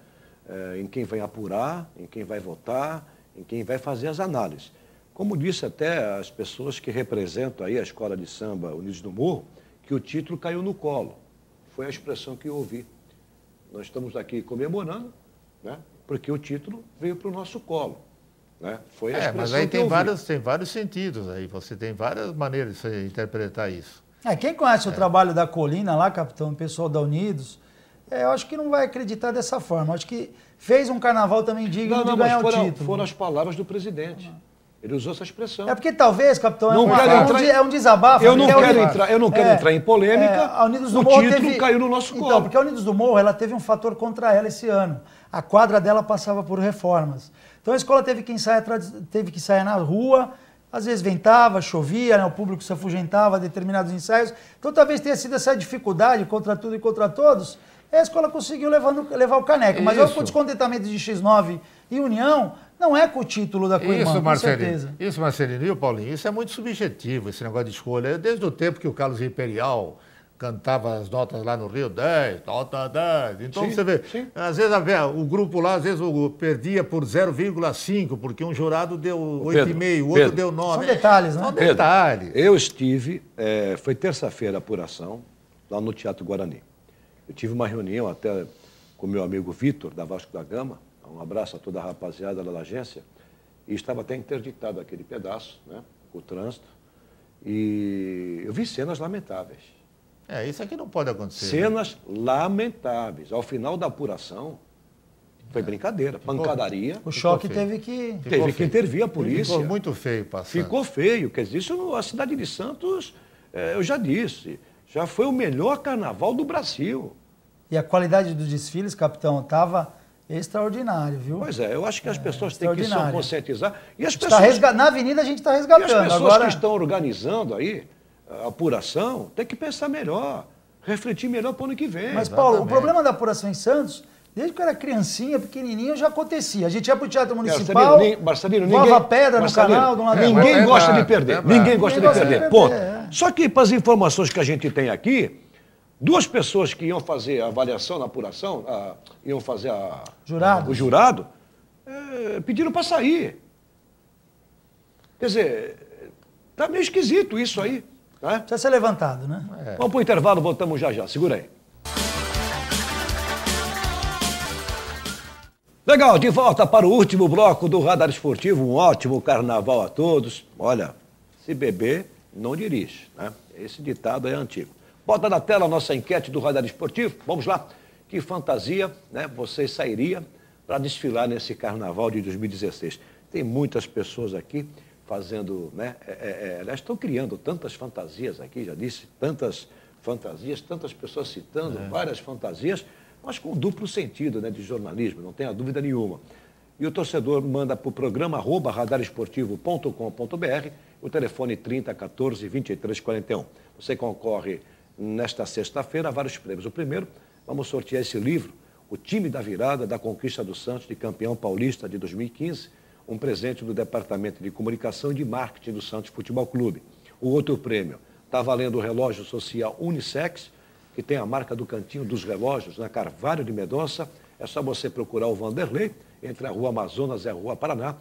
É, em quem vai apurar, em quem vai votar, em quem vai fazer as análises. Como disse até as pessoas que representam aí a escola de samba Unidos do Morro, que o título caiu no colo. Foi a expressão que eu ouvi. Nós estamos aqui comemorando, né?
porque o título
veio para o nosso colo.
Né? Foi a é, mas aí tem, vários, tem vários sentidos aí, você tem várias maneiras de você interpretar isso. É, quem conhece é. o
trabalho da Colina lá, capitão, pessoal da Unidos, é, eu acho que não vai acreditar dessa forma. Acho que fez um carnaval também digno não, não, de ganhar foram, o título. Foram as
palavras do presidente. Ah. Ele usou essa expressão. É porque talvez,
capitão, é não é, um, é um desabafo. Eu não quero, é entrar, eu não quero entrar em polêmica. É, a Unidos do o Morro título teve... caiu no nosso corpo. Então, porque a Unidos do Morro ela teve um fator contra ela esse ano. A quadra dela passava por reformas. Então a escola teve que ensaiar, teve que sair na rua. Às vezes ventava, chovia, né? o público se afugentava a determinados ensaios. Então talvez tenha sido essa dificuldade contra tudo e contra todos. E a escola conseguiu levando, levar o caneco. Mas Isso. eu, com o descontentamento de X9 e União, não é com o título da Coimã, isso, Marcelino, com certeza.
Isso, Marcelino. E o Paulinho, isso é muito subjetivo, esse negócio de escolha. Desde o tempo que o Carlos Imperial cantava as notas lá no Rio, 10, nota 10. Então sim, você vê, sim. às vezes o grupo lá, às vezes perdia por 0,5, porque um jurado deu 8,5, o outro Pedro, deu 9. São detalhes, né? São
Pedro, detalhes. Eu estive, é, foi terça-feira a apuração, lá no Teatro Guarani. Eu tive uma reunião até com meu amigo Vitor, da Vasco da Gama, um abraço a toda a rapaziada lá da agência, e estava até interditado aquele pedaço, né, o trânsito, e eu vi cenas lamentáveis. É, isso aqui não pode acontecer. Né? Cenas né? lamentáveis. Ao final da apuração, foi é. brincadeira, ficou, pancadaria. O choque teve
que. teve feio. que intervir a polícia. Ficou muito feio passando. Ficou
feio. Quer dizer, isso, a cidade de Santos, é, eu já disse, já foi o melhor carnaval do Brasil.
E a qualidade dos desfiles, capitão, estava Extraordinário, viu? Pois é,
eu acho que as é, pessoas é, têm que se conscientizar. E as pessoas, resga...
Na avenida a gente está resgatando. E as pessoas Agora... que
estão organizando aí a apuração têm que pensar melhor, refletir melhor para o ano que vem. Mas, Exatamente. Paulo, o problema
da apuração em Santos, desde que eu era criancinha, pequenininho, já acontecia. A gente ia para o Teatro Municipal, Marcelino, Marcelino, ninguém, pedra Marcelino, no canal, de lado Ninguém gosta de é perder, ninguém gosta de perder, ponto. É.
Só que para as informações que a gente tem aqui, Duas pessoas que iam fazer a avaliação na apuração, a, iam fazer a, jurado. A, o jurado, é, pediram para sair. Quer dizer, está meio esquisito isso aí. Né? Precisa ser levantado, né? É. Vamos para o intervalo, voltamos já já. Segura aí. Legal, de volta para o último bloco do Radar Esportivo. Um ótimo carnaval a todos. Olha, se beber, não dirige. Né? Esse ditado é antigo. Bota na tela a nossa enquete do Radar Esportivo. Vamos lá. Que fantasia né, você sairia para desfilar nesse carnaval de 2016? Tem muitas pessoas aqui fazendo, né? É, é, é estão criando tantas fantasias aqui, já disse, tantas fantasias, tantas pessoas citando é. várias fantasias, mas com duplo sentido né, de jornalismo, não tenha dúvida nenhuma. E o torcedor manda para o programa arroba radaresportivo.com.br o telefone 30 14 23 41. Você concorre nesta sexta-feira, vários prêmios. O primeiro, vamos sortear esse livro, O Time da Virada da Conquista do Santos de Campeão Paulista de 2015, um presente do Departamento de Comunicação e de Marketing do Santos Futebol Clube. O outro prêmio está valendo o relógio social unisex que tem a marca do Cantinho dos Relógios, na né? Carvalho de Mendonça. É só você procurar o Vanderlei, entre a Rua Amazonas e a Rua Paraná.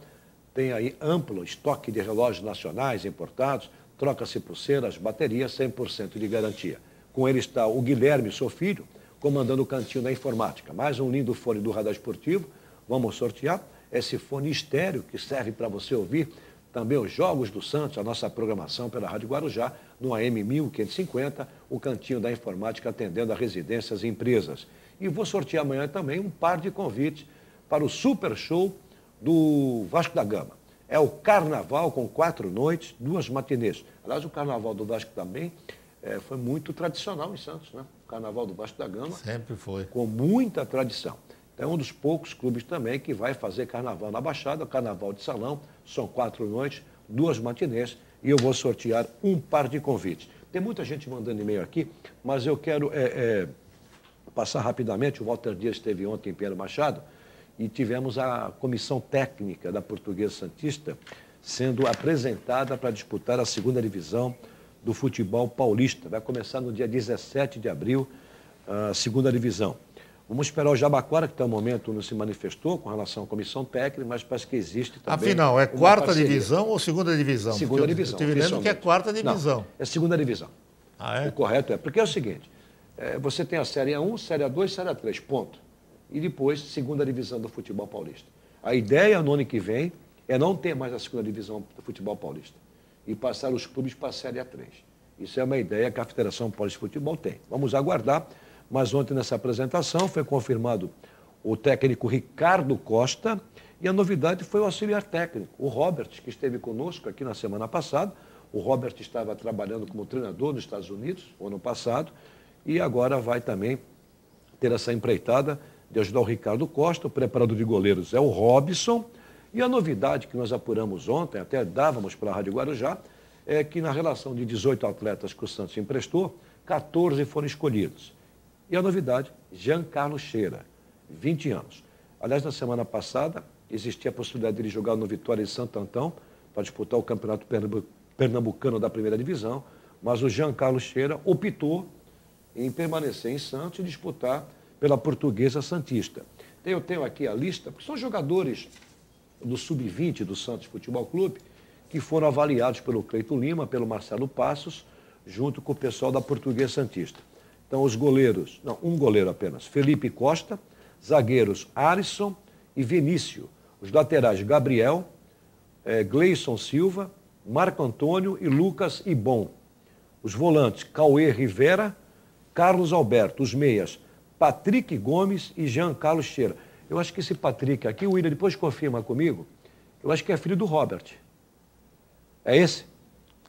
Tem aí amplo estoque de relógios nacionais importados, troca-se pulseiras, baterias, 100% de garantia. Com ele está o Guilherme filho, comandando o cantinho da informática. Mais um lindo fone do Radar Esportivo. Vamos sortear esse fone estéreo que serve para você ouvir também os Jogos do Santos, a nossa programação pela Rádio Guarujá, no AM 1550, o cantinho da informática atendendo a residências e empresas. E vou sortear amanhã também um par de convites para o Super Show do Vasco da Gama é o carnaval com quatro noites, duas matinês. Aliás, o carnaval do Vasco também é, foi muito tradicional em Santos, né? O carnaval do Vasco da Gama. Sempre foi. Com muita tradição. É um dos poucos clubes também que vai fazer carnaval na Baixada, carnaval de salão. São quatro noites, duas matinês e eu vou sortear um par de convites. Tem muita gente mandando e-mail aqui, mas eu quero é, é, passar rapidamente. O Walter Dias esteve ontem em Pinheiro Machado e tivemos a comissão técnica da Portuguesa Santista sendo apresentada para disputar a segunda divisão do futebol paulista. Vai começar no dia 17 de abril, a segunda divisão. Vamos esperar o Jabaquara, que até o momento não se manifestou com relação à comissão técnica, mas parece que existe também. Afinal, é quarta parceria. divisão
ou segunda divisão? Segunda eu, divisão. Estive lendo que é quarta divisão. Não,
é segunda divisão. Ah, é? O correto é. Porque é o seguinte: é, você tem a Série A1, Série A2, Série A3, ponto e depois segunda divisão do futebol paulista. A ideia no ano que vem é não ter mais a segunda divisão do futebol paulista e passar os clubes para a Série A3. Isso é uma ideia que a Federação Paulista de Futebol tem. Vamos aguardar, mas ontem nessa apresentação foi confirmado o técnico Ricardo Costa e a novidade foi o auxiliar técnico, o Robert, que esteve conosco aqui na semana passada. O Robert estava trabalhando como treinador nos Estados Unidos, ano passado, e agora vai também ter essa empreitada de ajudar o Ricardo Costa, o preparador de goleiros é o Robson. E a novidade que nós apuramos ontem, até dávamos para a Rádio Guarujá, é que na relação de 18 atletas que o Santos emprestou, 14 foram escolhidos. E a novidade, Jean Carlos Cheira, 20 anos. Aliás, na semana passada, existia a possibilidade dele jogar no Vitória de Santo Antão para disputar o Campeonato Pernambucano da Primeira Divisão, mas o Jean Carlos Cheira optou em permanecer em Santos e disputar pela Portuguesa Santista. eu tenho aqui a lista, porque são jogadores do Sub-20 do Santos Futebol Clube que foram avaliados pelo Cleito Lima, pelo Marcelo Passos, junto com o pessoal da Portuguesa Santista. Então, os goleiros, não, um goleiro apenas, Felipe Costa, zagueiros Alisson e Vinícius, os laterais Gabriel, é, Gleison Silva, Marco Antônio e Lucas Ibon. Os volantes Cauê Rivera, Carlos Alberto, os meias Patrick Gomes e Jean Carlos Cheira. Eu acho que esse Patrick aqui, o William depois confirma comigo, eu acho que é filho do Robert. É esse?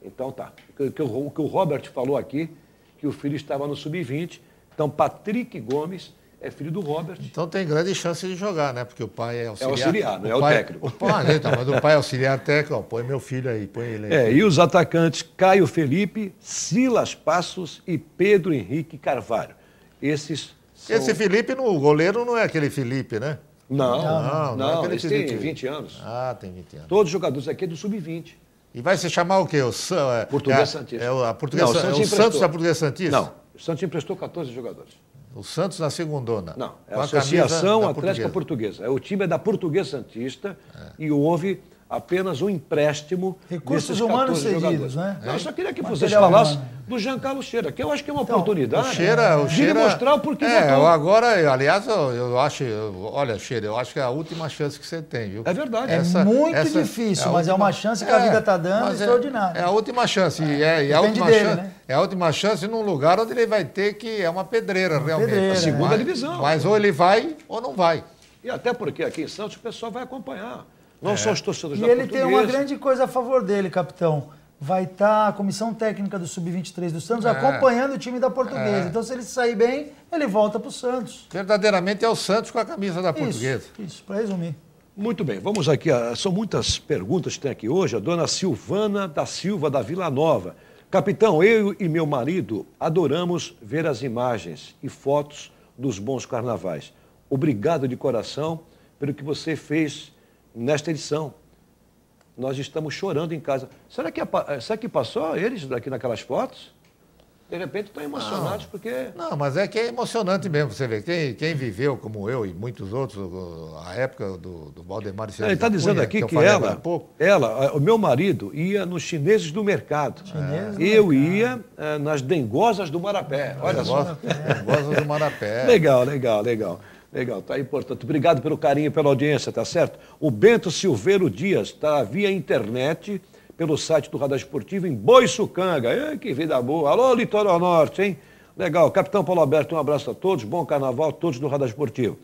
Então tá. O que o, que o Robert falou aqui, que o filho estava no sub-20. Então,
Patrick Gomes é filho do Robert. Então tem grande chance de jogar, né? Porque o pai é auxiliar. É auxiliar, não é o pai, técnico. O pai, então, mas o pai é auxiliar técnico, ó, põe meu filho aí, põe ele aí. É, e os
atacantes Caio Felipe, Silas Passos e Pedro Henrique Carvalho.
Esses esse Felipe, no, o goleiro não é aquele Felipe, né? Não, não, não, é não, não é tem 20
anos. Ah, tem 20 anos. Todos os jogadores aqui é do sub-20.
E vai se chamar o quê? O São, é, Português é, Santista. É, a Portuguesa, não, o Santos, é o Santos da Portuguesa Santista? Não, o Santos emprestou 14 jogadores. O Santos na segundona. Não, é a Associação Atlética
Portuguesa. Portuguesa. É, o time é da Portuguesa Santista é. e houve apenas um empréstimo. Recursos humanos cedidos, né? eu só queria que vocês falassem do Giancarlo Cheira, que eu acho que é uma então, oportunidade o né? Cheira, o de Cheira, mostrar
o porquê é, Agora, aliás, eu, eu acho, eu, olha, Cheira, eu acho que é a última chance que você tem, viu? É verdade. Essa, é muito essa, difícil, é mas última, é uma chance que é, a vida está dando é, extraordinária. É, a última chance. E é, e a última dele, chance, né? é a última chance num lugar onde ele vai ter que... É uma pedreira, uma realmente. Pedreira, a segunda né? divisão. Mas ou ele vai ou não vai.
E até porque aqui em Santos o pessoal vai acompanhar não é. só os torcedores e da E ele tem uma grande
coisa a favor dele, capitão. Vai estar tá a comissão técnica do Sub-23 do Santos é. acompanhando o time da Portuguesa. É. Então, se ele sair bem, ele volta para o Santos.
Verdadeiramente é o Santos com a camisa da isso, Portuguesa. Isso, para resumir.
Muito bem, vamos aqui. São muitas perguntas que tem aqui hoje. A dona Silvana da Silva, da Vila Nova. Capitão, eu e meu marido adoramos ver as imagens e fotos dos bons carnavais. Obrigado de coração pelo que você fez nesta edição. Nós estamos chorando em casa. Será que, eh, será que
passou eles daqui naquelas fotos? De repente estão
emocionados não, porque.
Não, mas é que é emocionante mesmo você ver. Quem, quem viveu, como eu e muitos outros, a época do, do Valdemar Ele está dizendo aqui que, que ela,
ela, eh, o meu marido, ia nos chineses do mercado. Chineses é. Eu mercado. ia é, nas dengosas do Marapé. Olha só.
Dengosas do Marapé. legal,
legal, legal. Legal, tá aí, portanto. Obrigado pelo carinho, pela audiência, tá certo? O Bento Silveiro Dias está via internet, pelo site do Radar Esportivo, em Boiçucanga. Ei, que vida boa. Alô, Litoral Norte, hein? Legal. Capitão Paulo Alberto, um abraço a todos. Bom carnaval a todos do Radar Esportivo.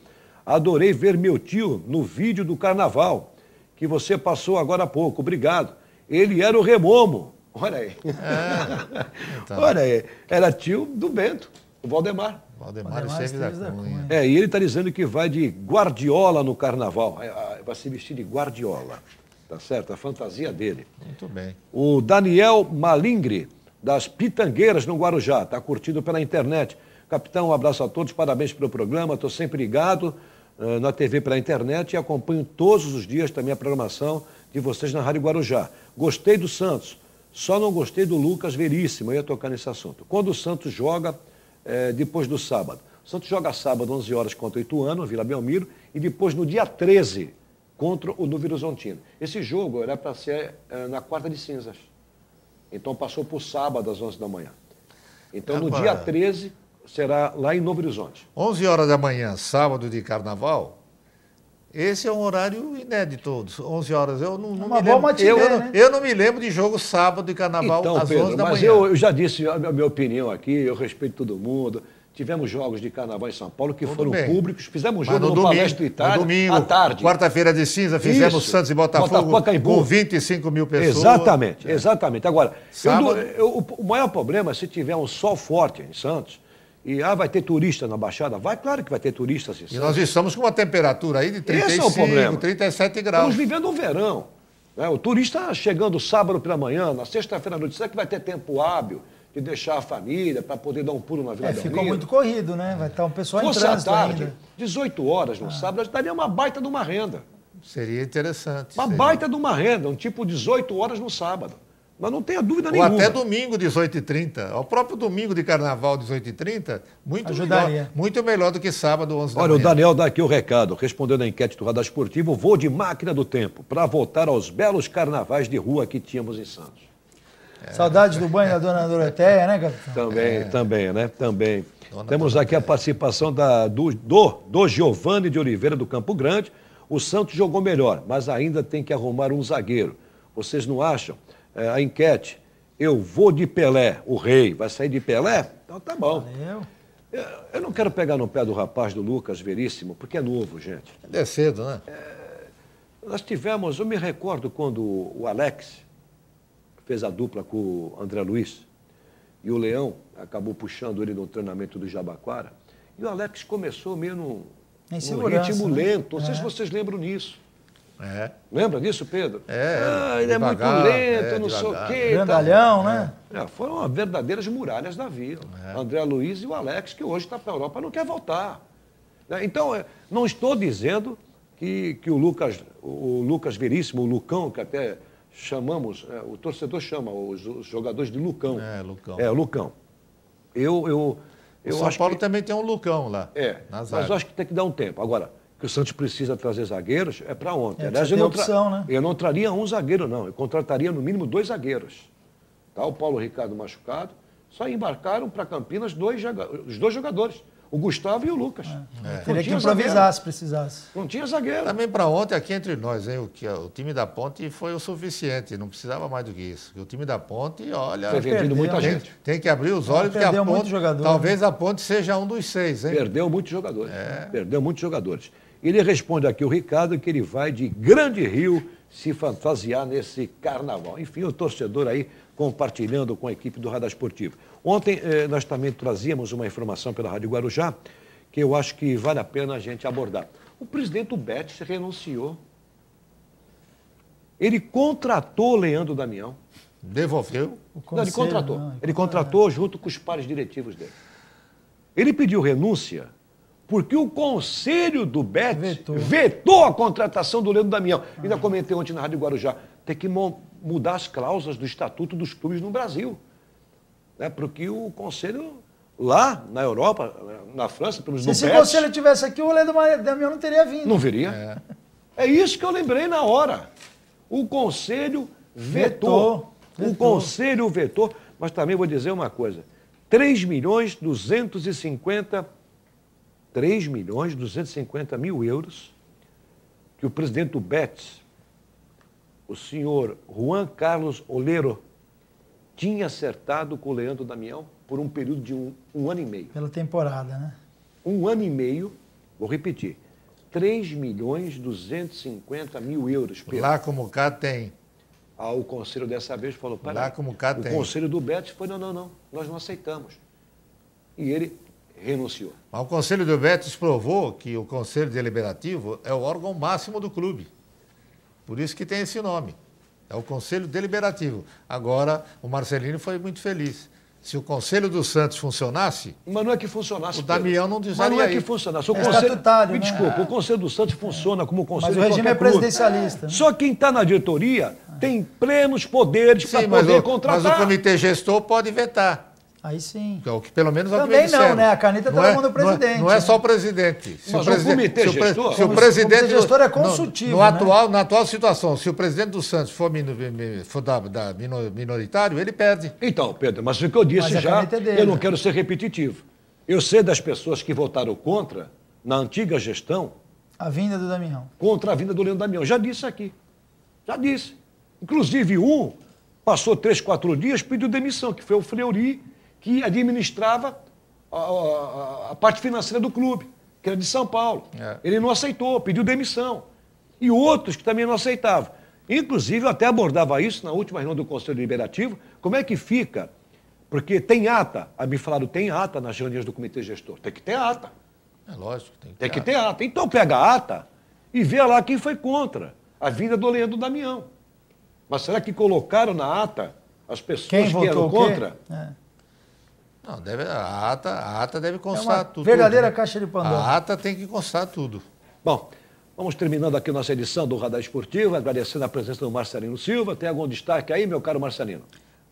Adorei ver meu tio no vídeo do carnaval que você passou agora há pouco. Obrigado. Ele era o Remomo. Olha aí. É, então. Olha aí. Era tio do Bento. O Valdemar. Valdemar, Valdemar é Esteves da, da Cunha. É, e ele está dizendo que vai de guardiola no carnaval. É, ah, vai se vestir de guardiola. Tá certo? A fantasia dele. Muito bem. O Daniel Malingre, das Pitangueiras, no Guarujá. Está curtido pela internet. Capitão, um abraço a todos, parabéns pelo programa. Estou sempre ligado uh, na TV pela internet e acompanho todos os dias também a programação de vocês na Rádio Guarujá. Gostei do Santos, só não gostei do Lucas Veríssimo. Eu ia tocar nesse assunto. Quando o Santos joga é, depois do sábado. O Santos joga sábado, 11 horas, contra o Ituano, Vila Belmiro, e depois no dia 13, contra o Novo Horizontino. Esse jogo era para ser é, na quarta de cinzas. Então passou por sábado, às 11 da manhã.
Então, no dia 13, será lá em Novo Horizonte. 11 horas da manhã, sábado de carnaval, esse é um horário inédito, 11 horas. Eu não, não me lembro. Matinê, eu, né? eu, não me lembro de jogo sábado e carnaval então, às Pedro, 11 da mas manhã. Mas eu,
eu, já disse a minha, a minha, opinião aqui, eu respeito todo mundo. Tivemos jogos de carnaval em São Paulo que Tudo foram bem. públicos. Fizemos jogo no, no domingo, Palestra Itália, no domingo, à tarde. Quarta-feira de cinza, fizemos Isso. Santos e Botafogo, com 25
mil pessoas. Exatamente,
é. exatamente. Agora, eu, o maior problema é se tiver um sol forte em Santos, e ah, vai ter turista na Baixada? Vai, claro que vai ter turista, sim. E nós
estamos com uma temperatura aí de 35, é
37 graus. Estamos vivendo um verão. Né? O turista chegando sábado pela manhã, na sexta-feira à noite, será que vai ter tempo hábil de deixar a família para poder dar um pulo na Vila é, Belmiro? Ficou muito corrido,
né? Vai estar tá um pessoal Fosse em trânsito tarde, ainda.
18 horas no ah. sábado, daria uma baita de uma renda.
Seria interessante. Uma seria. baita de uma renda, um tipo 18 horas no sábado. Mas não tenha dúvida Ou nenhuma. Ou até domingo, 18h30. O próprio domingo de carnaval, 18h30, muito Ajudaria. melhor, muito melhor do que sábado, 11 30 Olha, manhã. o
Daniel dá aqui o recado. Respondendo à enquete do Radar Esportivo, vou de máquina do tempo para voltar aos belos carnavais de rua que tínhamos em Santos.
É. Saudades do banho da dona Doroteia, né,
capitão? Também, é. também, né? Também. Dona Temos dona aqui a participação da, do, do, do Giovanni de Oliveira do Campo Grande. O Santos jogou melhor, mas ainda tem que arrumar um zagueiro. Vocês não acham? é, a enquete. Eu vou de Pelé, o rei, vai sair de Pelé?
Então tá bom. Eu, é,
eu não quero pegar no pé do rapaz do Lucas Veríssimo, porque é novo, gente.
É cedo, né? É,
nós tivemos, eu me recordo quando o Alex fez a dupla com o André Luiz e o Leão acabou puxando ele no treinamento do Jabaquara. E o Alex começou meio num, num ritmo né? lento. Não sei se é. vocês lembram disso. É. Lembra disso, Pedro? É. é ah, ele devagar, é muito lento, é, não sei o quê. Grandalhão, né? É, foram verdadeiras muralhas da vida é. André Luiz e o Alex, que hoje está para a Europa, não quer voltar. Né? Então, é, não estou dizendo que, que o, Lucas, o Lucas Veríssimo, o Lucão, que até chamamos, o torcedor chama os, os, jogadores de Lucão. É, Lucão. É, Lucão. Eu, eu, eu o São Paulo que... também tem um Lucão lá.
É, mas eu
acho que tem que dar um tempo. Agora, que o Santos precisa trazer zagueiros é para ontem. É, Aliás, eu não, opção, né? eu não traria um zagueiro, não. Eu contrataria no mínimo dois zagueiros. Tá? O Paulo Ricardo machucado. Só embarcaram para Campinas dois, os dois jogadores. O Gustavo e o Lucas.
É.
Teria que improvisar zagueiro. se precisasse.
Não tinha zagueiro. Também para ontem, aqui entre nós, hein, o, que, é, o time da ponte foi o suficiente, não precisava mais do que isso. O time da ponte, olha. Foi vendido muita né? gente. Tem que abrir os olhos, porque a ponte. Jogador, talvez né? a ponte seja um dos
seis, hein? Perdeu muitos jogadores. É. Perdeu muitos jogadores. Ele responde aqui o Ricardo que ele vai de Grande Rio se fantasiar nesse carnaval. Enfim, o torcedor aí compartilhando com a equipe do Radar Esportivo. Ontem eh, nós também trazíamos uma informação pela Rádio Guarujá que eu acho que vale a pena a gente abordar. O presidente do Betis renunciou. Ele contratou Leandro Damião. Devolveu? não, ele contratou. Não, ele, contratou junto com os pares diretivos dele. Ele pediu renúncia porque o conselho do BET vetou, vetou a contratação do Leandro Damião. Ah. Ainda comentei ontem na Rádio Guarujá, tem que mudar as cláusulas do Estatuto dos Clubes no Brasil. Né? Porque o conselho lá na Europa, na França, pelo menos no se o conselho tivesse aqui, o Leandro Damião não teria vindo. Não viria. É. é isso que eu lembrei na hora. O conselho vetou. vetou. O conselho vetou. Mas também vou dizer uma coisa. 3 milhões 250 mil 3 milhões 250 mil euros que o presidente do BETS, o senhor Juan Carlos Oleiro, tinha acertado com o Leandro Damião por um período de um, um ano e meio.
Pela temporada, né?
Um ano e meio, vou repetir, 3 milhões 250 mil euros. Pedro. Lá
como cá tem.
Ah, o conselho dessa vez falou, para Lá como cá o tem. O conselho do Betis foi, não, não, não, nós não aceitamos. E ele renunciou.
Mas o Conselho do Betis provou que o Conselho Deliberativo é o órgão máximo do clube. Por isso que tem esse nome. É o Conselho Deliberativo. Agora, o Marcelino foi muito feliz. Se o Conselho do Santos funcionasse. Mas não é que funcionasse. O Damião não desvaria. Mas não é que funcionasse. O é conselho, me né? desculpa, o Conselho do Santos funciona como o Conselho Mas o regime é
presidencialista. Né? Só quem está na diretoria ah. tem plenos poderes para poder contratar. Mas o
comitê
gestor pode vetar. Aí sim. É o que, pelo menos é Também não, né? A
caneta está na é- mão do é- presidente. Não é, não é
só o presidente. Se o, presidente, comitê se o, gestor, se o presidente. O gestor é consultivo. No, no né? atual, na atual situação, se o presidente do Santos for, min, for da, da minoritário, ele perde. Então, Pedro, mas o que eu disse já, é eu não quero ser repetitivo. Eu sei das pessoas
que votaram contra, na antiga gestão. A vinda do Damião. Contra a vinda do Leandro Damião. Já disse aqui. Já disse. Inclusive, um passou três, quatro dias, pediu demissão, que foi o Fleury que administrava a, a, a, parte financeira do clube, que era de São Paulo. É. Ele não aceitou, pediu demissão. E outros que também não aceitavam. Inclusive, eu até abordava isso na última reunião do Conselho Deliberativo, como é que fica? Porque tem ata, a me falaram, tem ata nas reuniões do Comitê Gestor. Tem que ter ata. É lógico, tem que ter Tem que ata. ter ata. Então pega a ata e vê lá quem foi contra a vinda do Leandro Damião. Mas será que colocaram na ata as pessoas Quem que eram contra?
É. Não, deve, a, ata, a ata deve é constar é tudo. Verdadeira tudo, né? caixa de Pandora. A
ata tem que constar tudo. Bom, vamos terminando aqui nossa edição do Radar Esportivo, agradecendo a presença do Marcelino Silva. Tem algum destaque aí, meu caro Marcelino?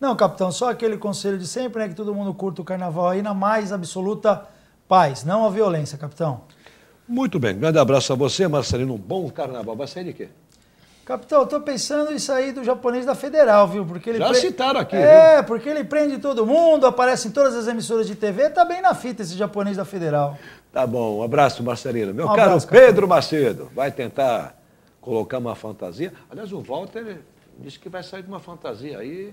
Não, capitão, só aquele conselho de sempre, né? Que todo mundo curta o carnaval aí na mais absoluta paz, não
a violência, capitão. Muito bem, grande abraço a você, Marcelino. Um
bom carnaval. Vai sair de quê? Capitão, eu tô pensando em sair do japonês da Federal, viu? Porque ele Já pre... citaram aqui. É, viu? porque ele prende todo mundo, aparece em todas as emissoras de TV, tá bem na fita esse japonês da Federal.
Tá bom, um abraço, Marcelino. Meu um caro abraço, Pedro Macedo, vai tentar colocar
uma fantasia. Aliás, o Walter disse que vai sair de uma fantasia aí.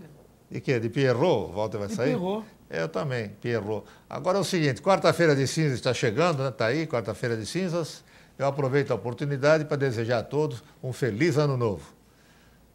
De quê? De Pierrot? O Walter vai de sair? Pierrot. Eu também, Pierrot. Agora é o seguinte, quarta-feira de cinzas está chegando, né? Tá aí, quarta-feira de cinzas eu aproveito a oportunidade para desejar a todos um feliz ano novo.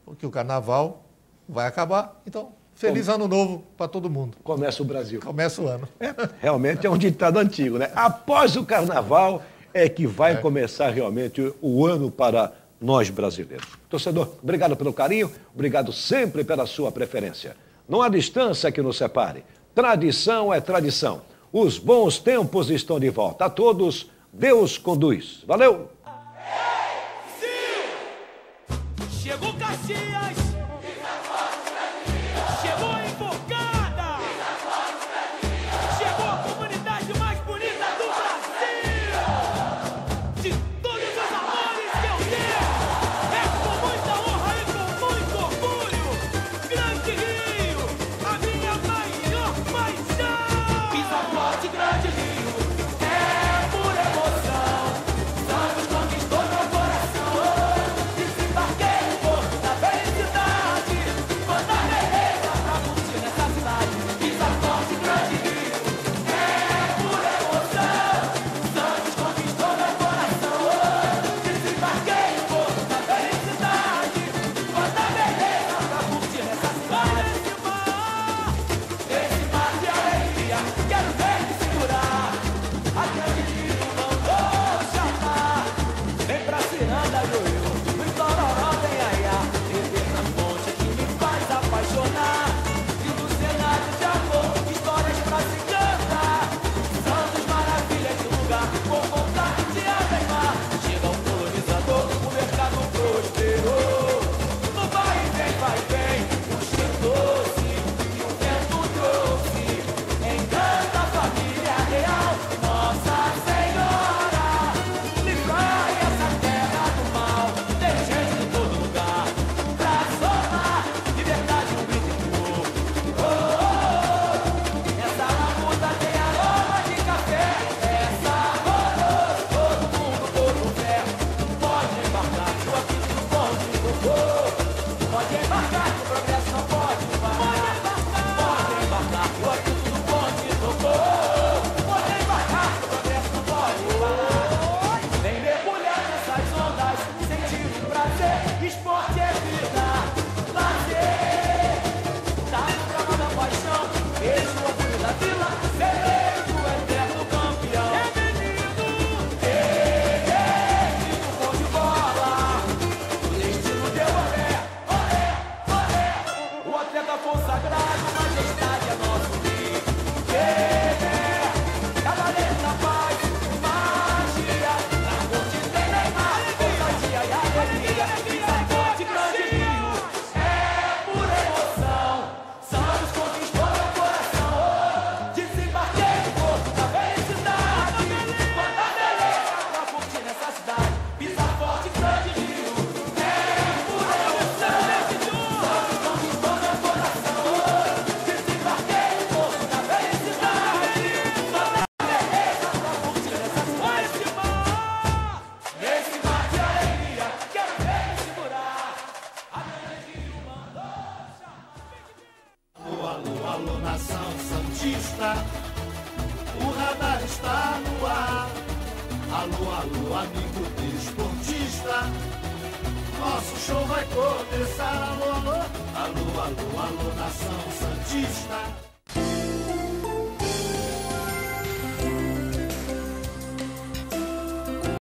Porque o carnaval vai acabar, então Feliz ano novo para todo mundo. Começa o Brasil. Começa o ano. É, realmente é um ditado antigo, né?
Após o carnaval é que vai é. começar realmente o ano para nós brasileiros. Torcedor, obrigado pelo carinho, obrigado sempre pela sua preferência. Não há distância que nos separe. Tradição é tradição. Os bons tempos estão de volta. A todos, Deus conduz. Valeu!